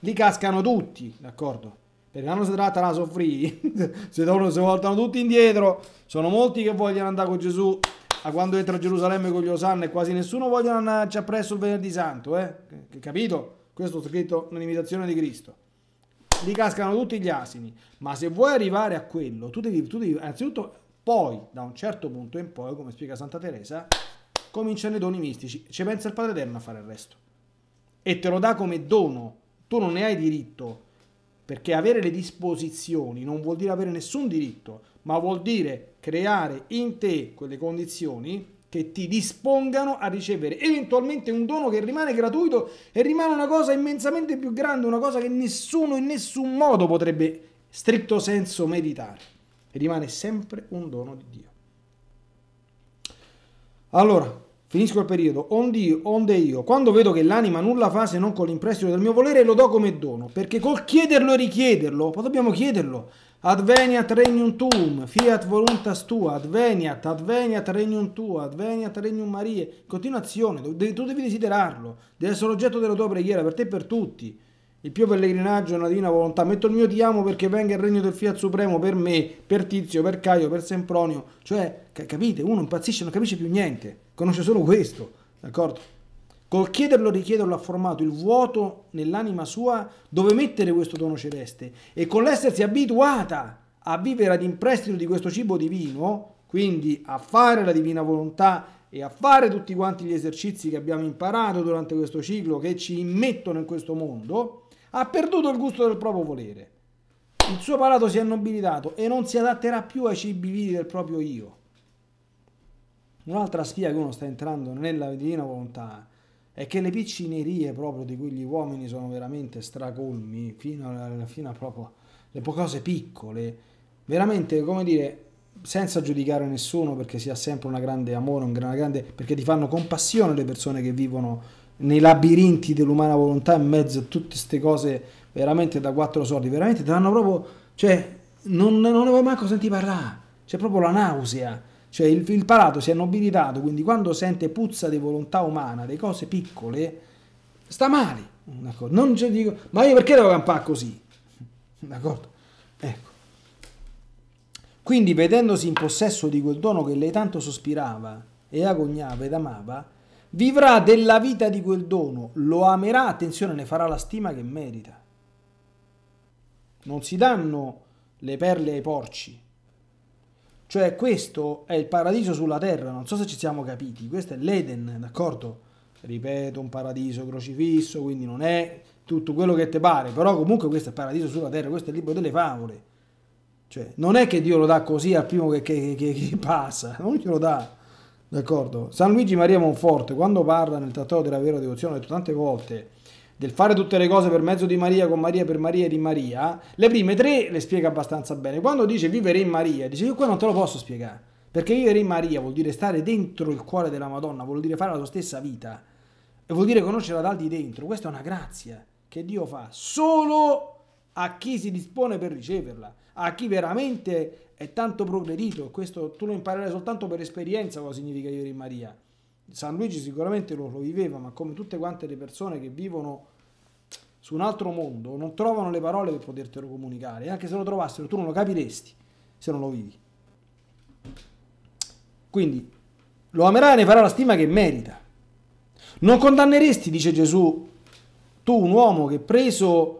lì cascano tutti, d'accordo? Perché quando si tratta la soffrì, *laughs* se loro si voltano tutti indietro, sono molti che vogliono andare con Gesù a quando entra a Gerusalemme con gli Osanna e quasi nessuno vogliono andarci appresso il venerdì santo, eh? capito? Questo è scritto nell'imitazione di Cristo gli cascano tutti gli asini. Ma se vuoi arrivare a quello, tu devi, tu devi innanzitutto, poi, da un certo punto in poi, come spiega Santa Teresa, cominciano i doni mistici. Ci pensa il Padre Eterno a fare il resto. E te lo dà come dono. Tu non ne hai diritto. Perché avere le disposizioni non vuol dire avere nessun diritto, ma vuol dire creare in te quelle condizioni che ti dispongano a ricevere eventualmente un dono che rimane gratuito e rimane una cosa immensamente più grande, una cosa che nessuno in nessun modo potrebbe stretto senso meritare. E rimane sempre un dono di Dio. Allora, finisco il periodo. Onde io, onde io, quando vedo che l'anima nulla fa se non con l'imprestito del mio volere, lo do come dono, perché col chiederlo e richiederlo, poi dobbiamo chiederlo. Adveniat regnum tuum, fiat voluntas tua, adveniat, adveniat regnum tua, adveniat regnum Marie. Continuazione, tu devi desiderarlo, deve essere oggetto della tua preghiera per te e per tutti. Il più pellegrinaggio è una divina volontà. Metto il mio ti amo perché venga il regno del Fiat Supremo per me, per Tizio, per Caio, per Sempronio. Cioè, capite, uno impazzisce, non capisce più niente, conosce solo questo, d'accordo? Col chiederlo e richiederlo ha formato il vuoto nell'anima sua dove mettere questo dono celeste e con l'essersi abituata a vivere ad imprestito di questo cibo divino, quindi a fare la divina volontà e a fare tutti quanti gli esercizi che abbiamo imparato durante questo ciclo che ci immettono in questo mondo, ha perduto il gusto del proprio volere. Il suo palato si è nobilitato e non si adatterà più ai cibi vivi del proprio io. Un'altra sfida che uno sta entrando nella divina volontà è che le piccinerie proprio di quegli uomini sono veramente stracolmi fino a, fino a proprio le cose piccole veramente come dire senza giudicare nessuno perché si ha sempre un grande amore un grande perché ti fanno compassione le persone che vivono nei labirinti dell'umana volontà in mezzo a tutte queste cose veramente da quattro soldi veramente ti danno proprio cioè non, non ne vuoi manco sentire parlare c'è proprio la nausea cioè il, il parato si è nobilitato, quindi quando sente puzza di volontà umana, di cose piccole, sta male. D'accordo? Non c'è dico, ma io perché devo campare così? D'accordo? Ecco. Quindi vedendosi in possesso di quel dono che lei tanto sospirava e agognava ed amava, vivrà della vita di quel dono, lo amerà, attenzione, ne farà la stima che merita. Non si danno le perle ai porci, cioè questo è il paradiso sulla terra, non so se ci siamo capiti, questo è l'Eden, d'accordo? Ripeto, un paradiso crocifisso, quindi non è tutto quello che te pare, però comunque questo è il paradiso sulla terra, questo è il libro delle favole. Cioè, non è che Dio lo dà così al primo che, che, che, che *laughs* passa, non glielo dà. D'accordo? San Luigi Maria Monforte, quando parla nel Trattato della vera devozione, ha detto tante volte del fare tutte le cose per mezzo di Maria, con Maria, per Maria e di Maria, le prime tre le spiega abbastanza bene. Quando dice vivere in Maria, dice io qua non te lo posso spiegare, perché vivere in Maria vuol dire stare dentro il cuore della Madonna, vuol dire fare la tua stessa vita e vuol dire conoscerla dal di dentro. Questa è una grazia che Dio fa solo a chi si dispone per riceverla, a chi veramente è tanto progredito. Questo tu lo imparerai soltanto per esperienza cosa significa vivere in Maria. San Luigi sicuramente lo, lo viveva, ma come tutte quante le persone che vivono su un altro mondo non trovano le parole per potertelo comunicare, e anche se lo trovassero tu non lo capiresti se non lo vivi. Quindi lo amerai e ne farà la stima che merita. Non condanneresti, dice Gesù, tu un uomo che preso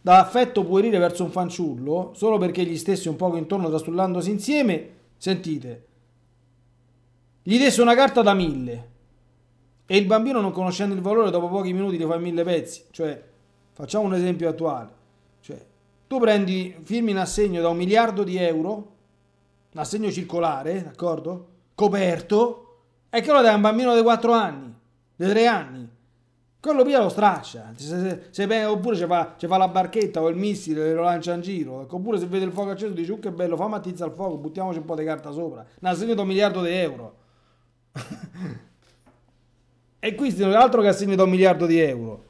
da affetto puerile verso un fanciullo, solo perché gli stessi un poco intorno trastullandosi insieme, sentite, gli desse una carta da mille e il bambino non conoscendo il valore dopo pochi minuti li fa mille pezzi. Cioè, facciamo un esempio attuale. Cioè, tu prendi, firmi un assegno da un miliardo di euro, un assegno circolare, d'accordo? Coperto, e che lo dai a un bambino di 4 anni, di 3 anni. Quello via lo straccia, se, se, se, oppure ci fa, fa, la barchetta o il missile e lo lancia in giro, oppure se vede il fuoco acceso dice oh che bello, fa attizza il fuoco, buttiamoci un po' di carta sopra, un assegno da un miliardo di euro e questi non è altro che assegno da un miliardo di euro.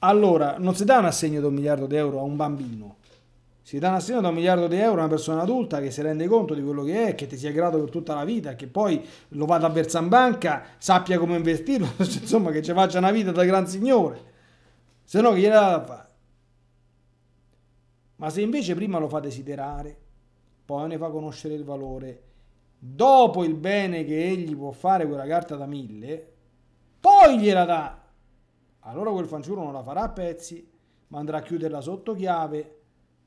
Allora, non si dà un assegno da un miliardo di euro a un bambino. Si dà un assegno da un miliardo di euro a una persona adulta che si rende conto di quello che è, che ti sia grato per tutta la vita, che poi lo vada a versare in banca, sappia come investirlo, *laughs* insomma che ci faccia una vita da gran signore. Se no chi gliela da fare? Ma se invece prima lo fa desiderare, poi ne fa conoscere il valore, dopo il bene che egli può fare quella carta da mille, poi gliela dà. Allora quel fanciullo non la farà a pezzi, ma andrà a chiuderla sotto chiave,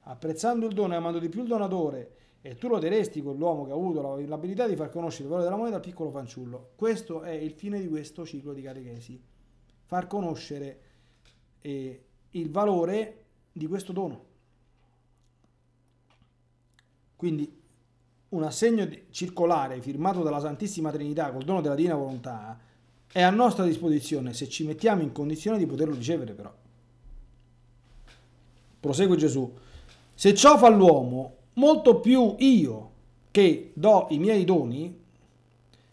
apprezzando il dono e amando di più il donatore, e tu lo teresti quell'uomo che ha avuto l'abilità di far conoscere il valore della moneta al piccolo fanciullo. Questo è il fine di questo ciclo di catechesi, far conoscere eh, il valore di questo dono. Quindi un assegno circolare firmato dalla Santissima Trinità col dono della Divina Volontà è a nostra disposizione se ci mettiamo in condizione di poterlo ricevere però. Prosegue Gesù. Se ciò fa l'uomo, molto più io che do i miei doni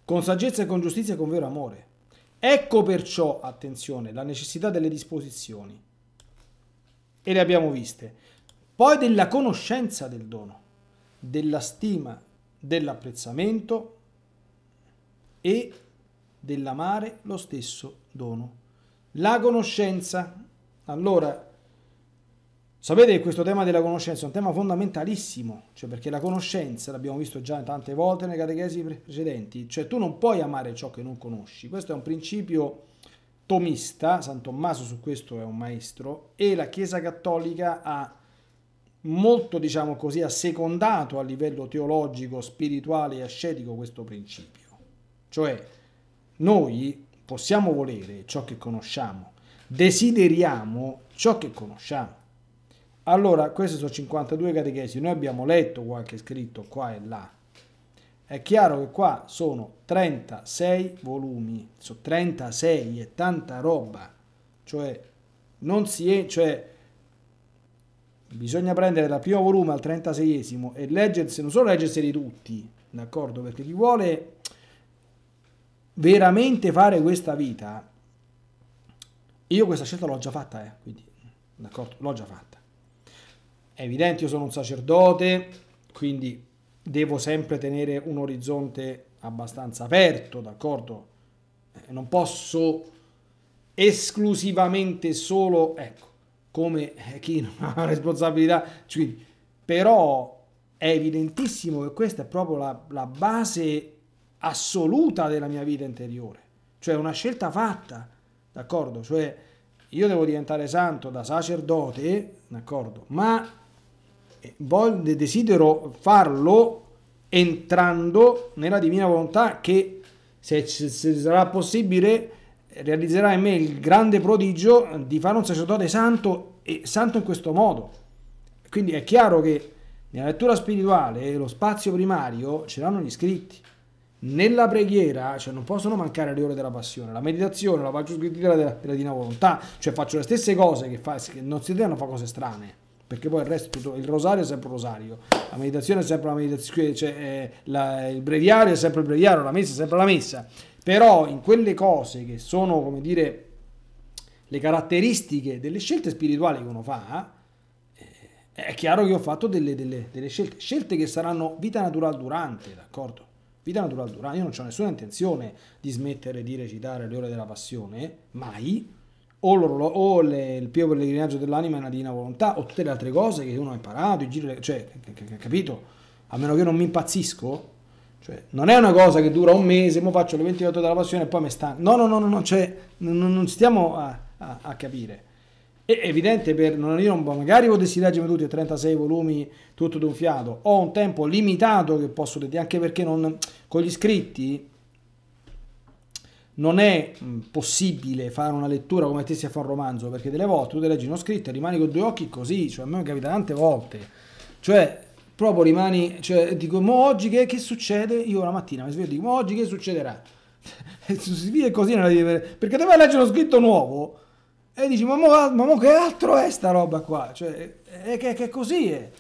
con saggezza e con giustizia e con vero amore. Ecco perciò, attenzione, la necessità delle disposizioni. E le abbiamo viste. Poi della conoscenza del dono, della stima dell'apprezzamento e dell'amare lo stesso dono. La conoscenza. Allora, sapete che questo tema della conoscenza è un tema fondamentalissimo, cioè perché la conoscenza, l'abbiamo visto già tante volte nelle catechesi precedenti, cioè tu non puoi amare ciò che non conosci. Questo è un principio tomista, San Tommaso su questo è un maestro, e la Chiesa Cattolica ha molto, diciamo così, assecondato a livello teologico, spirituale e ascetico questo principio. Cioè, noi possiamo volere ciò che conosciamo, desideriamo ciò che conosciamo. Allora, queste sono 52 catechesi, noi abbiamo letto qualche scritto qua e là. È chiaro che qua sono 36 volumi, sono 36 e tanta roba. Cioè, non si è, cioè, bisogna prendere dal primo volume al 36esimo e leggerseli, non solo leggerseli tutti, d'accordo? Perché chi vuole veramente fare questa vita, io questa scelta l'ho già fatta, eh, quindi, d'accordo? L'ho già fatta. È evidente, io sono un sacerdote, quindi devo sempre tenere un orizzonte abbastanza aperto, d'accordo? Eh, non posso esclusivamente solo, ecco, come eh, chi non ha responsabilità. Cioè, però è evidentissimo che questa è proprio la, la base assoluta della mia vita interiore. Cioè una scelta fatta, d'accordo? Cioè io devo diventare santo da sacerdote, d'accordo? Ma eh, voglio, desidero farlo entrando nella divina volontà che se, se sarà possibile realizzerà in me il grande prodigio di fare un sacerdote santo e santo in questo modo. Quindi è chiaro che nella lettura spirituale lo spazio primario ce l'hanno gli scritti. Nella preghiera cioè, non possono mancare le ore della passione, la meditazione la faccio scritta della, della divina volontà, cioè faccio le stesse cose che, fa, che non si devono fare cose strane, perché poi il resto, tutto, il rosario è sempre il rosario, la meditazione è sempre la meditazione, cioè, eh, la, il breviario è sempre il breviario, la messa è sempre la messa però in quelle cose che sono, come dire, le caratteristiche delle scelte spirituali che uno fa, eh, è chiaro che ho fatto delle, delle, delle scelte, scelte che saranno vita natural durante, d'accordo? Vita naturale durante, io non ho nessuna intenzione di smettere di recitare le ore della passione, mai, o, o le, il pio pellegrinaggio dell'anima e la divina volontà, o tutte le altre cose che uno ha imparato, i giri cioè, capito? A meno che non mi impazzisco, cioè, non è una cosa che dura un mese, mo faccio le 28 della passione e poi mi sta... No, no, no, no, no cioè, non, non, stiamo a, a, a, capire. È evidente per non, io non, magari potessi leggere tutti e 36 volumi tutto d'un fiato. Ho un tempo limitato che posso dirti, anche perché non, con gli scritti non è possibile fare una lettura come te a fare un romanzo, perché delle volte tu te leggi uno scritto e rimani con due occhi così, cioè a me mi capita tante volte. Cioè, proprio rimani, cioè dico, ma oggi che, che, succede? Io la mattina mi sveglio e dico, ma oggi che succederà? *laughs* E si vive così nella vita, perché te vai leggere lo scritto nuovo e dici, ma mo, ah, ma mo che altro è sta roba qua? Cioè, è che, che così è.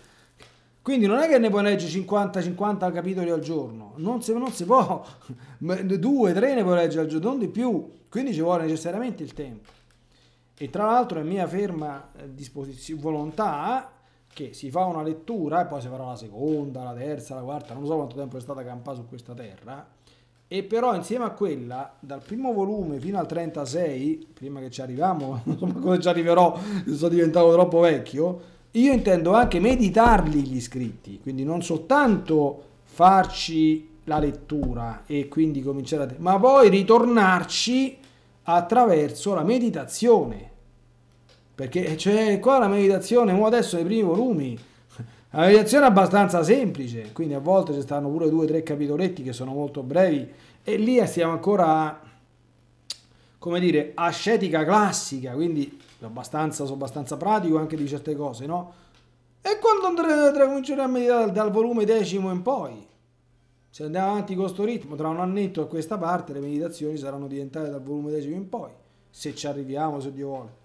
Quindi non è che ne puoi leggere 50-50 capitoli al giorno, non si, non si può, *laughs* due, tre ne puoi leggere al giorno, non di più, quindi ci vuole necessariamente il tempo. E tra l'altro è mia ferma volontà che si fa una lettura e poi si farà la seconda, la terza, la quarta, non so quanto tempo è stata campata su questa terra, e però insieme a quella, dal primo volume fino al 36, prima che ci arriviamo, non so come ci arriverò, sono diventato troppo vecchio, io intendo anche meditarli gli scritti, quindi non soltanto farci la lettura e quindi cominciare a... ma poi ritornarci attraverso la meditazione perché eh, c'è cioè, qua la meditazione, mo adesso nei primi volumi, la meditazione è abbastanza semplice, quindi a volte ci stanno pure due o tre capitoletti che sono molto brevi e lì stiamo ancora, come dire, ascetica classica, quindi abbastanza, sono abbastanza pratico anche di certe cose, no? E quando andremo a meditare dal, dal volume decimo in poi? Se andiamo avanti con questo ritmo, tra un annetto a questa parte le meditazioni saranno diventate dal volume decimo in poi, se ci arriviamo, se Dio vuole.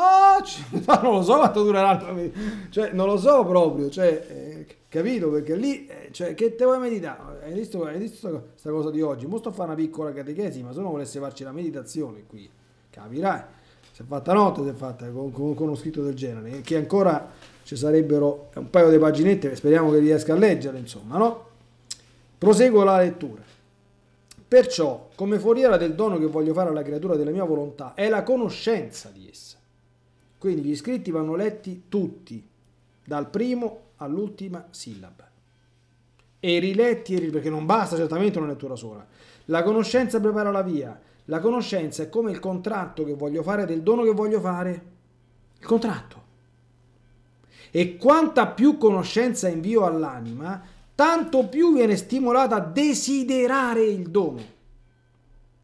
Ah, *laughs* oh, non lo so quanto durerà il pavimento. Cioè, non lo so proprio, cioè, eh, capito? Perché lì, eh, cioè, che te vuoi meditare? Hai visto, hai visto sta cosa di oggi? Mo sto a fare una piccola catechesi, ma se uno volesse farci la meditazione qui, capirai. Si è fatta notte, si è fatta con, con, con uno scritto del genere, che ancora ci sarebbero un paio di paginette, speriamo che riesca a leggere, insomma, no? Proseguo la lettura. Perciò, come foriera del dono che voglio fare alla creatura della mia volontà, è la conoscenza di essa quindi gli scritti vanno letti tutti, dal primo all'ultima sillaba. E riletti, e riletti perché non basta certamente una lettura sola. La conoscenza prepara la via. La conoscenza è come il contratto che voglio fare del dono che voglio fare. Il contratto. E quanta più conoscenza invio all'anima, tanto più viene stimolata a desiderare il dono.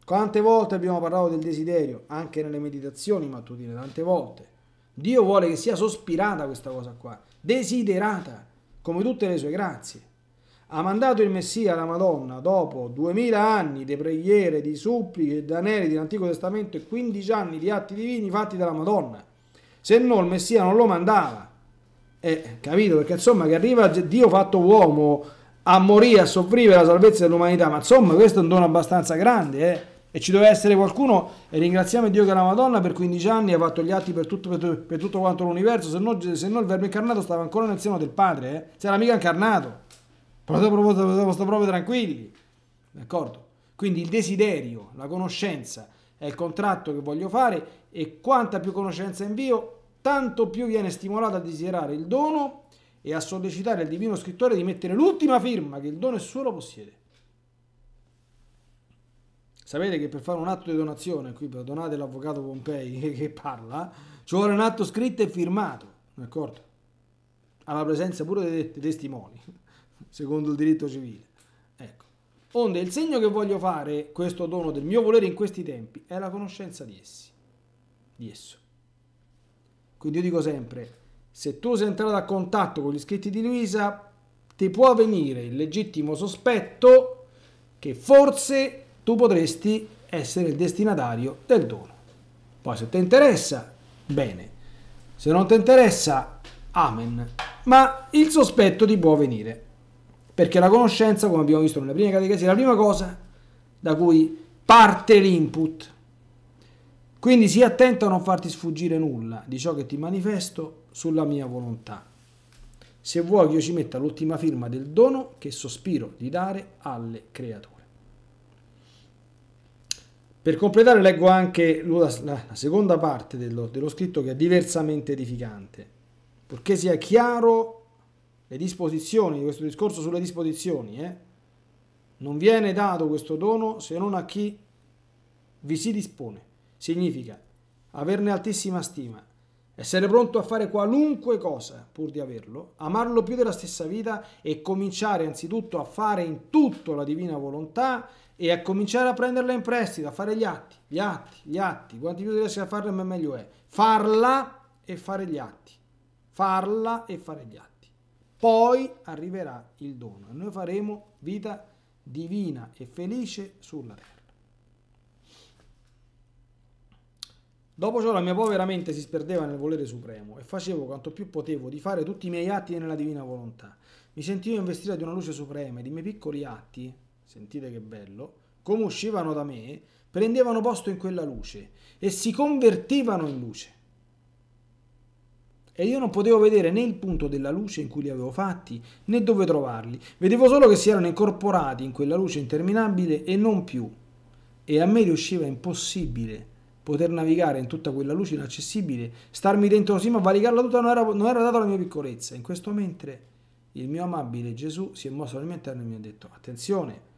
Quante volte abbiamo parlato del desiderio, anche nelle meditazioni mattutine, tante volte. Dio vuole che sia sospirata questa cosa qua, desiderata, come tutte le sue grazie. Ha mandato il Messia alla Madonna dopo 2000 anni di preghiere, di suppliche, di aneli dell'Antico Testamento e 15 anni di atti divini fatti dalla Madonna. Se no il Messia non lo mandava. Eh, capito? Perché insomma che arriva Dio fatto uomo a morire, a soffrire la salvezza dell'umanità, ma insomma questo è un dono abbastanza grande, eh e ci doveva essere qualcuno e ringraziamo Dio che la Madonna per 15 anni ha fatto gli atti per tutto, per, per tutto quanto l'universo se no, se no, il verbo incarnato stava ancora nel seno del Padre eh? si era mica incarnato potete proprio tranquilli d'accordo? quindi il desiderio, la conoscenza è il contratto che voglio fare e quanta più conoscenza invio tanto più viene stimolato a desiderare il dono e a sollecitare il divino scrittore di mettere l'ultima firma che il dono è solo possiede Sapete che per fare un atto di donazione, qui perdonate l'avvocato Pompei *laughs* che parla, ci vuole un atto scritto e firmato, d'accordo? Alla presenza pure dei, dei testimoni, *laughs* secondo il diritto civile. Ecco. Onde il segno che voglio fare, questo dono del mio volere in questi tempi, è la conoscenza di essi, di esso. Quindi io dico sempre, se tu sei entrato a contatto con gli scritti di Luisa, ti può venire il legittimo sospetto che forse tu potresti essere il destinatario del dono. Poi se ti interessa, bene. Se non ti interessa, amen. Ma il sospetto ti può venire. Perché la conoscenza, come abbiamo visto nelle prime categorie, è la prima cosa da cui parte l'input. Quindi sii attento a non farti sfuggire nulla di ciò che ti manifesto sulla mia volontà. Se vuoi che io ci metta l'ultima firma del dono che sospiro di dare alle creature. Per completare leggo anche la, seconda parte dello, dello scritto che è diversamente edificante, purché sia chiaro le disposizioni, questo discorso sulle disposizioni, eh? non viene dato questo dono se non a chi vi si dispone, significa averne altissima stima, essere pronto a fare qualunque cosa pur di averlo, amarlo più della stessa vita e cominciare anzitutto a fare in tutto la divina volontà e a cominciare a prenderla in prestito, a fare gli atti, gli atti, gli atti, quanti più riesci a farla meglio è. Farla e fare gli atti, farla e fare gli atti. Poi arriverà il dono e noi faremo vita divina e felice sulla terra. Dopo ciò la mia povera mente si sperdeva nel volere supremo e facevo quanto più potevo di fare tutti i miei atti nella divina volontà. Mi sentivo investita di una luce suprema e di miei piccoli atti sentite che bello, come uscivano da me, prendevano posto in quella luce e si convertivano in luce. E io non potevo vedere né il punto della luce in cui li avevo fatti, né dove trovarli. Vedevo solo che si erano incorporati in quella luce interminabile e non più. E a me riusciva impossibile poter navigare in tutta quella luce inaccessibile, starmi dentro così ma valicarla tutta non era, non era data la mia piccolezza. In questo mentre il mio amabile Gesù si è mosso all'interno e mi ha detto attenzione,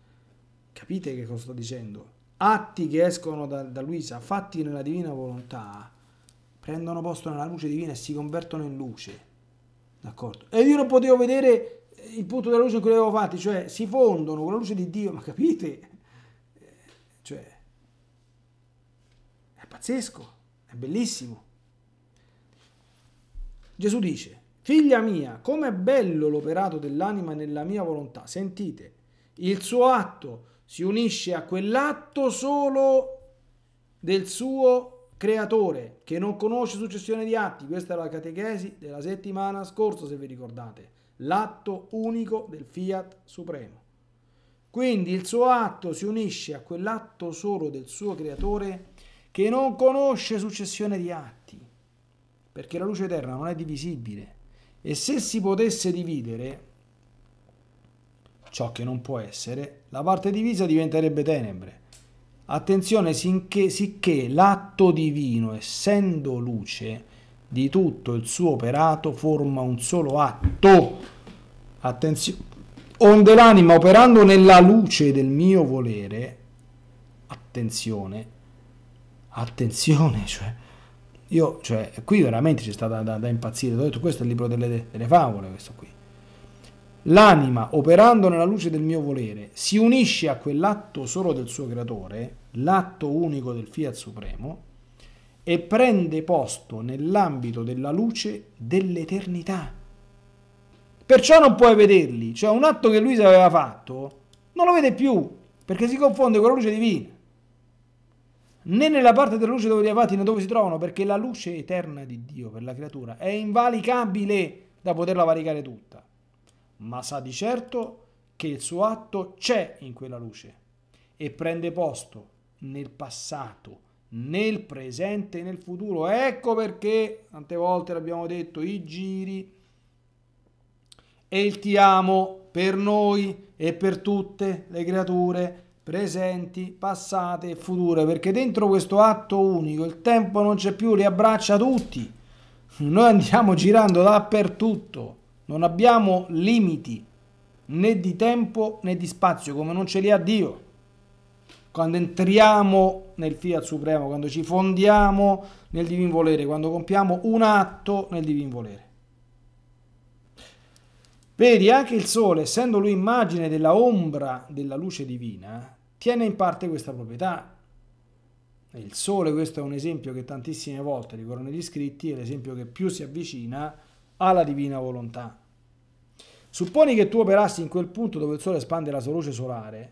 Capite che cosa sto dicendo? Atti che escono da, da Luisa, fatti nella divina volontà, prendono posto nella luce divina e si convertono in luce. D'accordo? E io non potevo vedere il punto della luce in cui li avevo fatti, cioè si fondono con la luce di Dio, ma capite? Cioè, è pazzesco, è bellissimo. Gesù dice, figlia mia, com'è bello l'operato dell'anima nella mia volontà, sentite, il suo atto si unisce a quell'atto solo del suo creatore che non conosce successione di atti. Questa era la catechesi della settimana scorsa, se vi ricordate, l'atto unico del fiat supremo. Quindi il suo atto si unisce a quell'atto solo del suo creatore che non conosce successione di atti, perché la luce eterna non è divisibile. E se si potesse dividere, ciò che non può essere, la parte divisa diventerebbe tenebre. Attenzione sicché, sicché l'atto divino, essendo luce, di tutto il suo operato forma un solo atto. Attenzione. Onde l'anima operando nella luce del mio volere, attenzione, attenzione, cioè, io, cioè, qui veramente c'è stata da, da, impazzire, ho detto, questo è il libro delle, delle favole, questo qui L'anima, operando nella luce del mio volere, si unisce a quell'atto solo del suo creatore, l'atto unico del Fiat Supremo, e prende posto nell'ambito della luce dell'eternità. Perciò non puoi vederli, cioè un atto che lui si aveva fatto non lo vede più, perché si confonde con la luce divina, né nella parte della luce dove li ha fatti, né dove si trovano, perché la luce eterna di Dio per la creatura è invalicabile da poterla valicare tutta ma sa di certo che il suo atto c'è in quella luce e prende posto nel passato, nel presente e nel futuro. Ecco perché tante volte l'abbiamo detto, i giri e il ti amo per noi e per tutte le creature presenti, passate e future, perché dentro questo atto unico il tempo non c'è più, li abbraccia tutti. Noi andiamo girando dappertutto. Non abbiamo limiti né di tempo né di spazio, come non ce li ha Dio. Quando entriamo nel Fiat Supremo, quando ci fondiamo nel Divin Volere, quando compiamo un atto nel Divin Volere. Vedi, anche il Sole, essendo lui immagine della ombra della luce divina, tiene in parte questa proprietà. Il Sole, questo è un esempio che tantissime volte ricorrono negli scritti, è l'esempio che più si avvicina a alla divina volontà. Supponi che tu operassi in quel punto dove il Sole espande la sua luce solare,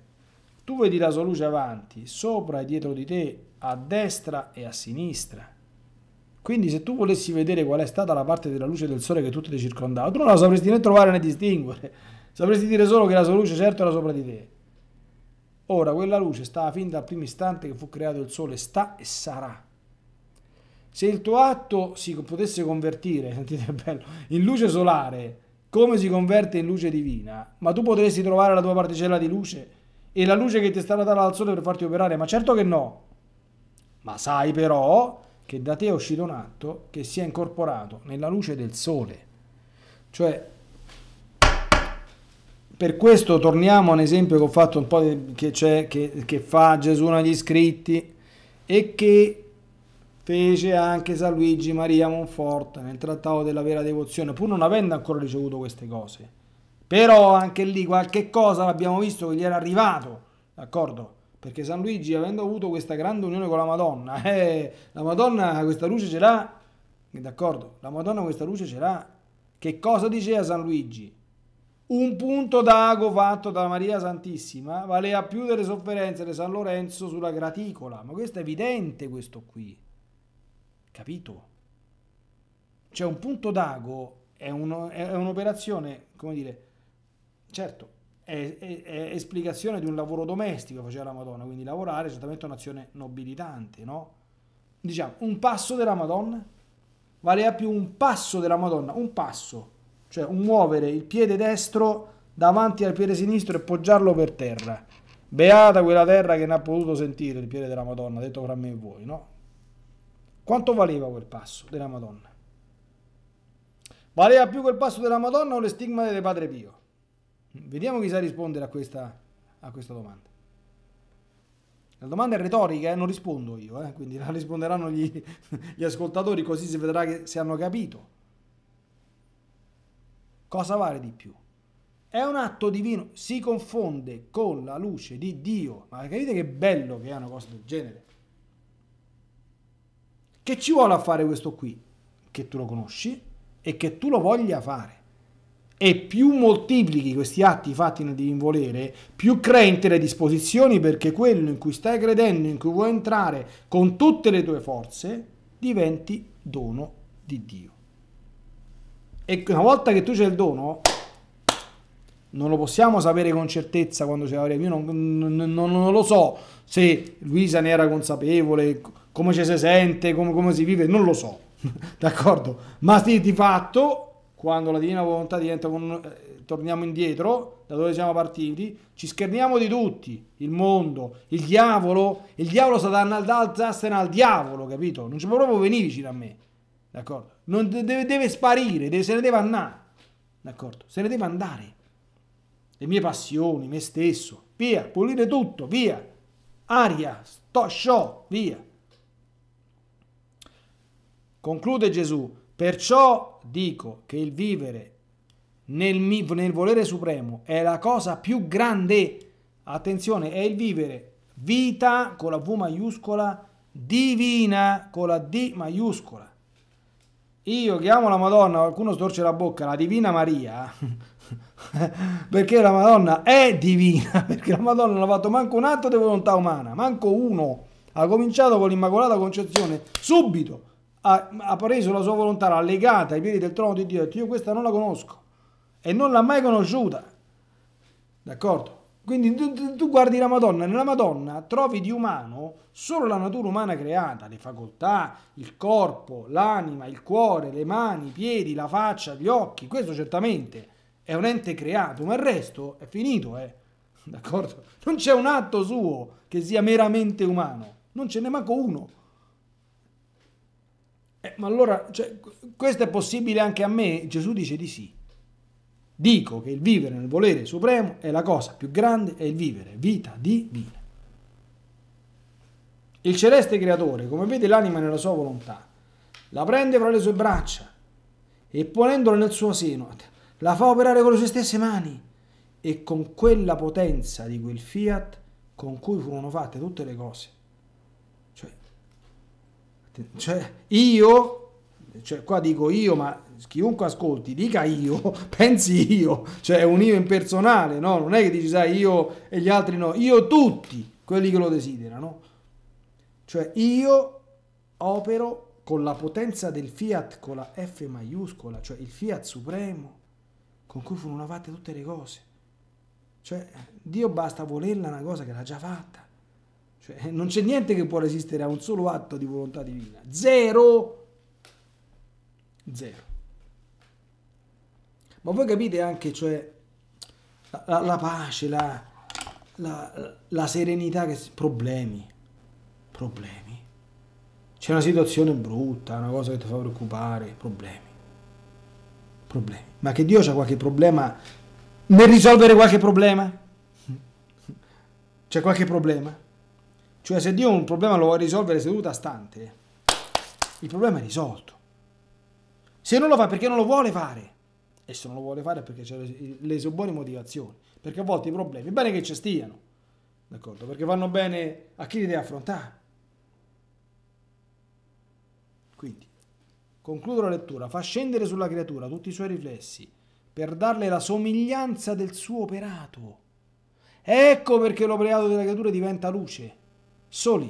tu vedi la sua luce avanti, sopra e dietro di te, a destra e a sinistra. Quindi se tu volessi vedere qual è stata la parte della luce del Sole che tutto ti circondava, tu non la sapresti né trovare né distinguere, *laughs* sapresti dire solo che la sua luce certo era sopra di te. Ora, quella luce stava fin dal primo istante che fu creato il Sole, sta e sarà se il tuo atto si potesse convertire, sentite bello, in luce solare, come si converte in luce divina, ma tu potresti trovare la tua particella di luce e la luce che ti è stata data dal sole per farti operare, ma certo che no. Ma sai però che da te è uscito un atto che si è incorporato nella luce del sole. Cioè, per questo torniamo a un esempio che ho fatto un po' di, che, che, che fa Gesù negli scritti e che fece anche San Luigi Maria Monfort nel Trattato della Vera Devozione, pur non avendo ancora ricevuto queste cose. Però anche lì qualche cosa l'abbiamo visto che gli era arrivato, d'accordo? Perché San Luigi, avendo avuto questa grande unione con la Madonna, *laughs* eh, la Madonna questa luce ce l'ha, d'accordo? La Madonna questa luce ce l'ha. Che cosa diceva San Luigi? Un punto d'ago fatto da Maria Santissima valeva più delle sofferenze di San Lorenzo sulla graticola. Ma questo è evidente questo qui. Capito? Cioè un punto d'ago è, uno, è un'operazione, come dire, certo, è, è, è, esplicazione di un lavoro domestico faceva la Madonna, quindi lavorare è certamente un'azione nobilitante, no? Diciamo, un passo della Madonna vale a più un passo della Madonna, un passo, cioè un muovere il piede destro davanti al piede sinistro e poggiarlo per terra. Beata quella terra che ne ha potuto sentire il piede della Madonna, detto fra me e voi, no? Quanto valeva quel passo della Madonna? Valeva più quel passo della Madonna o le stigma del Padre Pio? Vediamo chi sa rispondere a questa, a questa domanda. La domanda è retorica, eh? non rispondo io, eh? quindi la risponderanno gli, gli ascoltatori così si vedrà che, se hanno capito. Cosa vale di più? È un atto divino, si confonde con la luce di Dio. Ma capite che bello che è una cosa del genere? che ci vuole a fare questo qui? Che tu lo conosci e che tu lo voglia fare. E più moltiplichi questi atti fatti nel divin volere, più crei in te le disposizioni perché quello in cui stai credendo, in cui vuoi entrare con tutte le tue forze, diventi dono di Dio. E una volta che tu c'è il dono, non lo possiamo sapere con certezza quando ce l'avremo. Io non, non, non, lo so se Luisa ne era consapevole come ci si sente, come, come, si vive, non lo so, *laughs* d'accordo? Ma sì, di fatto, quando la divina volontà diventa, un, eh, torniamo indietro, da dove siamo partiti, ci scherniamo di tutti, il mondo, il diavolo, il diavolo Satana alzassene al diavolo, capito? Non ci può proprio venire vicino a me, d'accordo? Non deve, deve sparire, deve, se ne deve andare, d'accordo? Se ne deve andare. Le mie passioni, me stesso, via, pulire tutto, via, aria, sto show, via. Conclude Gesù, perciò dico che il vivere nel, nel volere supremo è la cosa più grande, attenzione, è il vivere vita con la V maiuscola, divina con la D maiuscola. Io chiamo la Madonna, qualcuno storce la bocca, la Divina Maria, *laughs* perché la Madonna è divina, *laughs* perché la Madonna non ha fatto manco un atto di volontà umana, manco uno. Ha cominciato con l'Immacolata Concezione, subito ha, ha preso la sua volontà, l'ha legata ai piedi del trono di Dio, ha detto io questa non la conosco e non l'ha mai conosciuta. D'accordo? Quindi tu, tu, guardi la Madonna, nella Madonna trovi di umano solo la natura umana creata, le facoltà, il corpo, l'anima, il cuore, le mani, i piedi, la faccia, gli occhi, questo certamente è un ente creato, ma il resto è finito, eh. D'accordo? Non c'è un atto suo che sia meramente umano, non ce n'è manco uno. Eh, ma allora, cioè, questo è possibile anche a me? Gesù dice di sì. Dico che il vivere nel volere supremo è la cosa più grande, è il vivere, vita divina. Il celeste creatore, come vede l'anima nella sua volontà, la prende fra le sue braccia e ponendola nel suo seno, la fa operare con le sue stesse mani e con quella potenza di quel fiat con cui furono fatte tutte le cose, cioè, io cioè qua dico io, ma chiunque ascolti, dica io, *laughs* pensi io, cioè un io impersonale, no? Non è che dici, sai, io e gli altri no, io tutti, quelli che lo desiderano. Cioè io opero con la potenza del fiat, con la F maiuscola, cioè il fiat supremo, con cui furono fatte tutte le cose. Cioè Dio basta volerla una cosa che l'ha già fatta. Cioè, eh, non c'è niente che può resistere a un solo atto di volontà divina. Zero. Zero. Ma voi capite anche, cioè, la, la, la pace, la, la, serenità, che, problemi, problemi. C'è una situazione brutta, una cosa che ti fa preoccupare, problemi, problemi. Ma che Dio c'ha qualche problema nel risolvere qualche problema? *laughs* C'è qualche problema? Cioè se Dio un problema lo vuole risolvere seduta stante, il problema è risolto. Se non lo fa perché non lo vuole fare, e se non lo vuole fare è perché c'è le, le sue buone motivazioni, perché a volte i problemi, bene che ci stiano, d'accordo? Perché vanno bene a chi li deve affrontare. Quindi, concludo la lettura, fa scendere sulla creatura tutti i suoi riflessi per darle la somiglianza del suo operato. Ecco perché l'operato della creatura diventa luce soli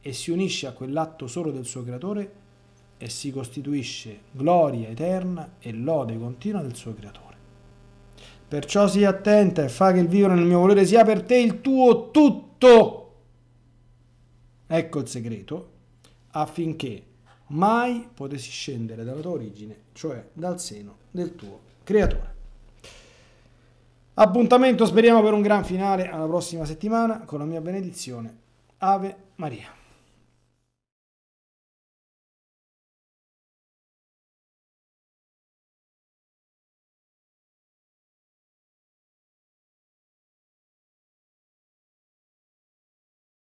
e si unisce a quell'atto solo del suo creatore e si costituisce gloria eterna e lode continua del suo creatore. Perciò sii attenta e fa che il vivere nel mio volere sia per te il tuo tutto. Ecco il segreto affinché mai potessi scendere dalla tua origine, cioè dal seno del tuo creatore. Appuntamento speriamo per un gran finale alla prossima settimana con la mia benedizione Ave María.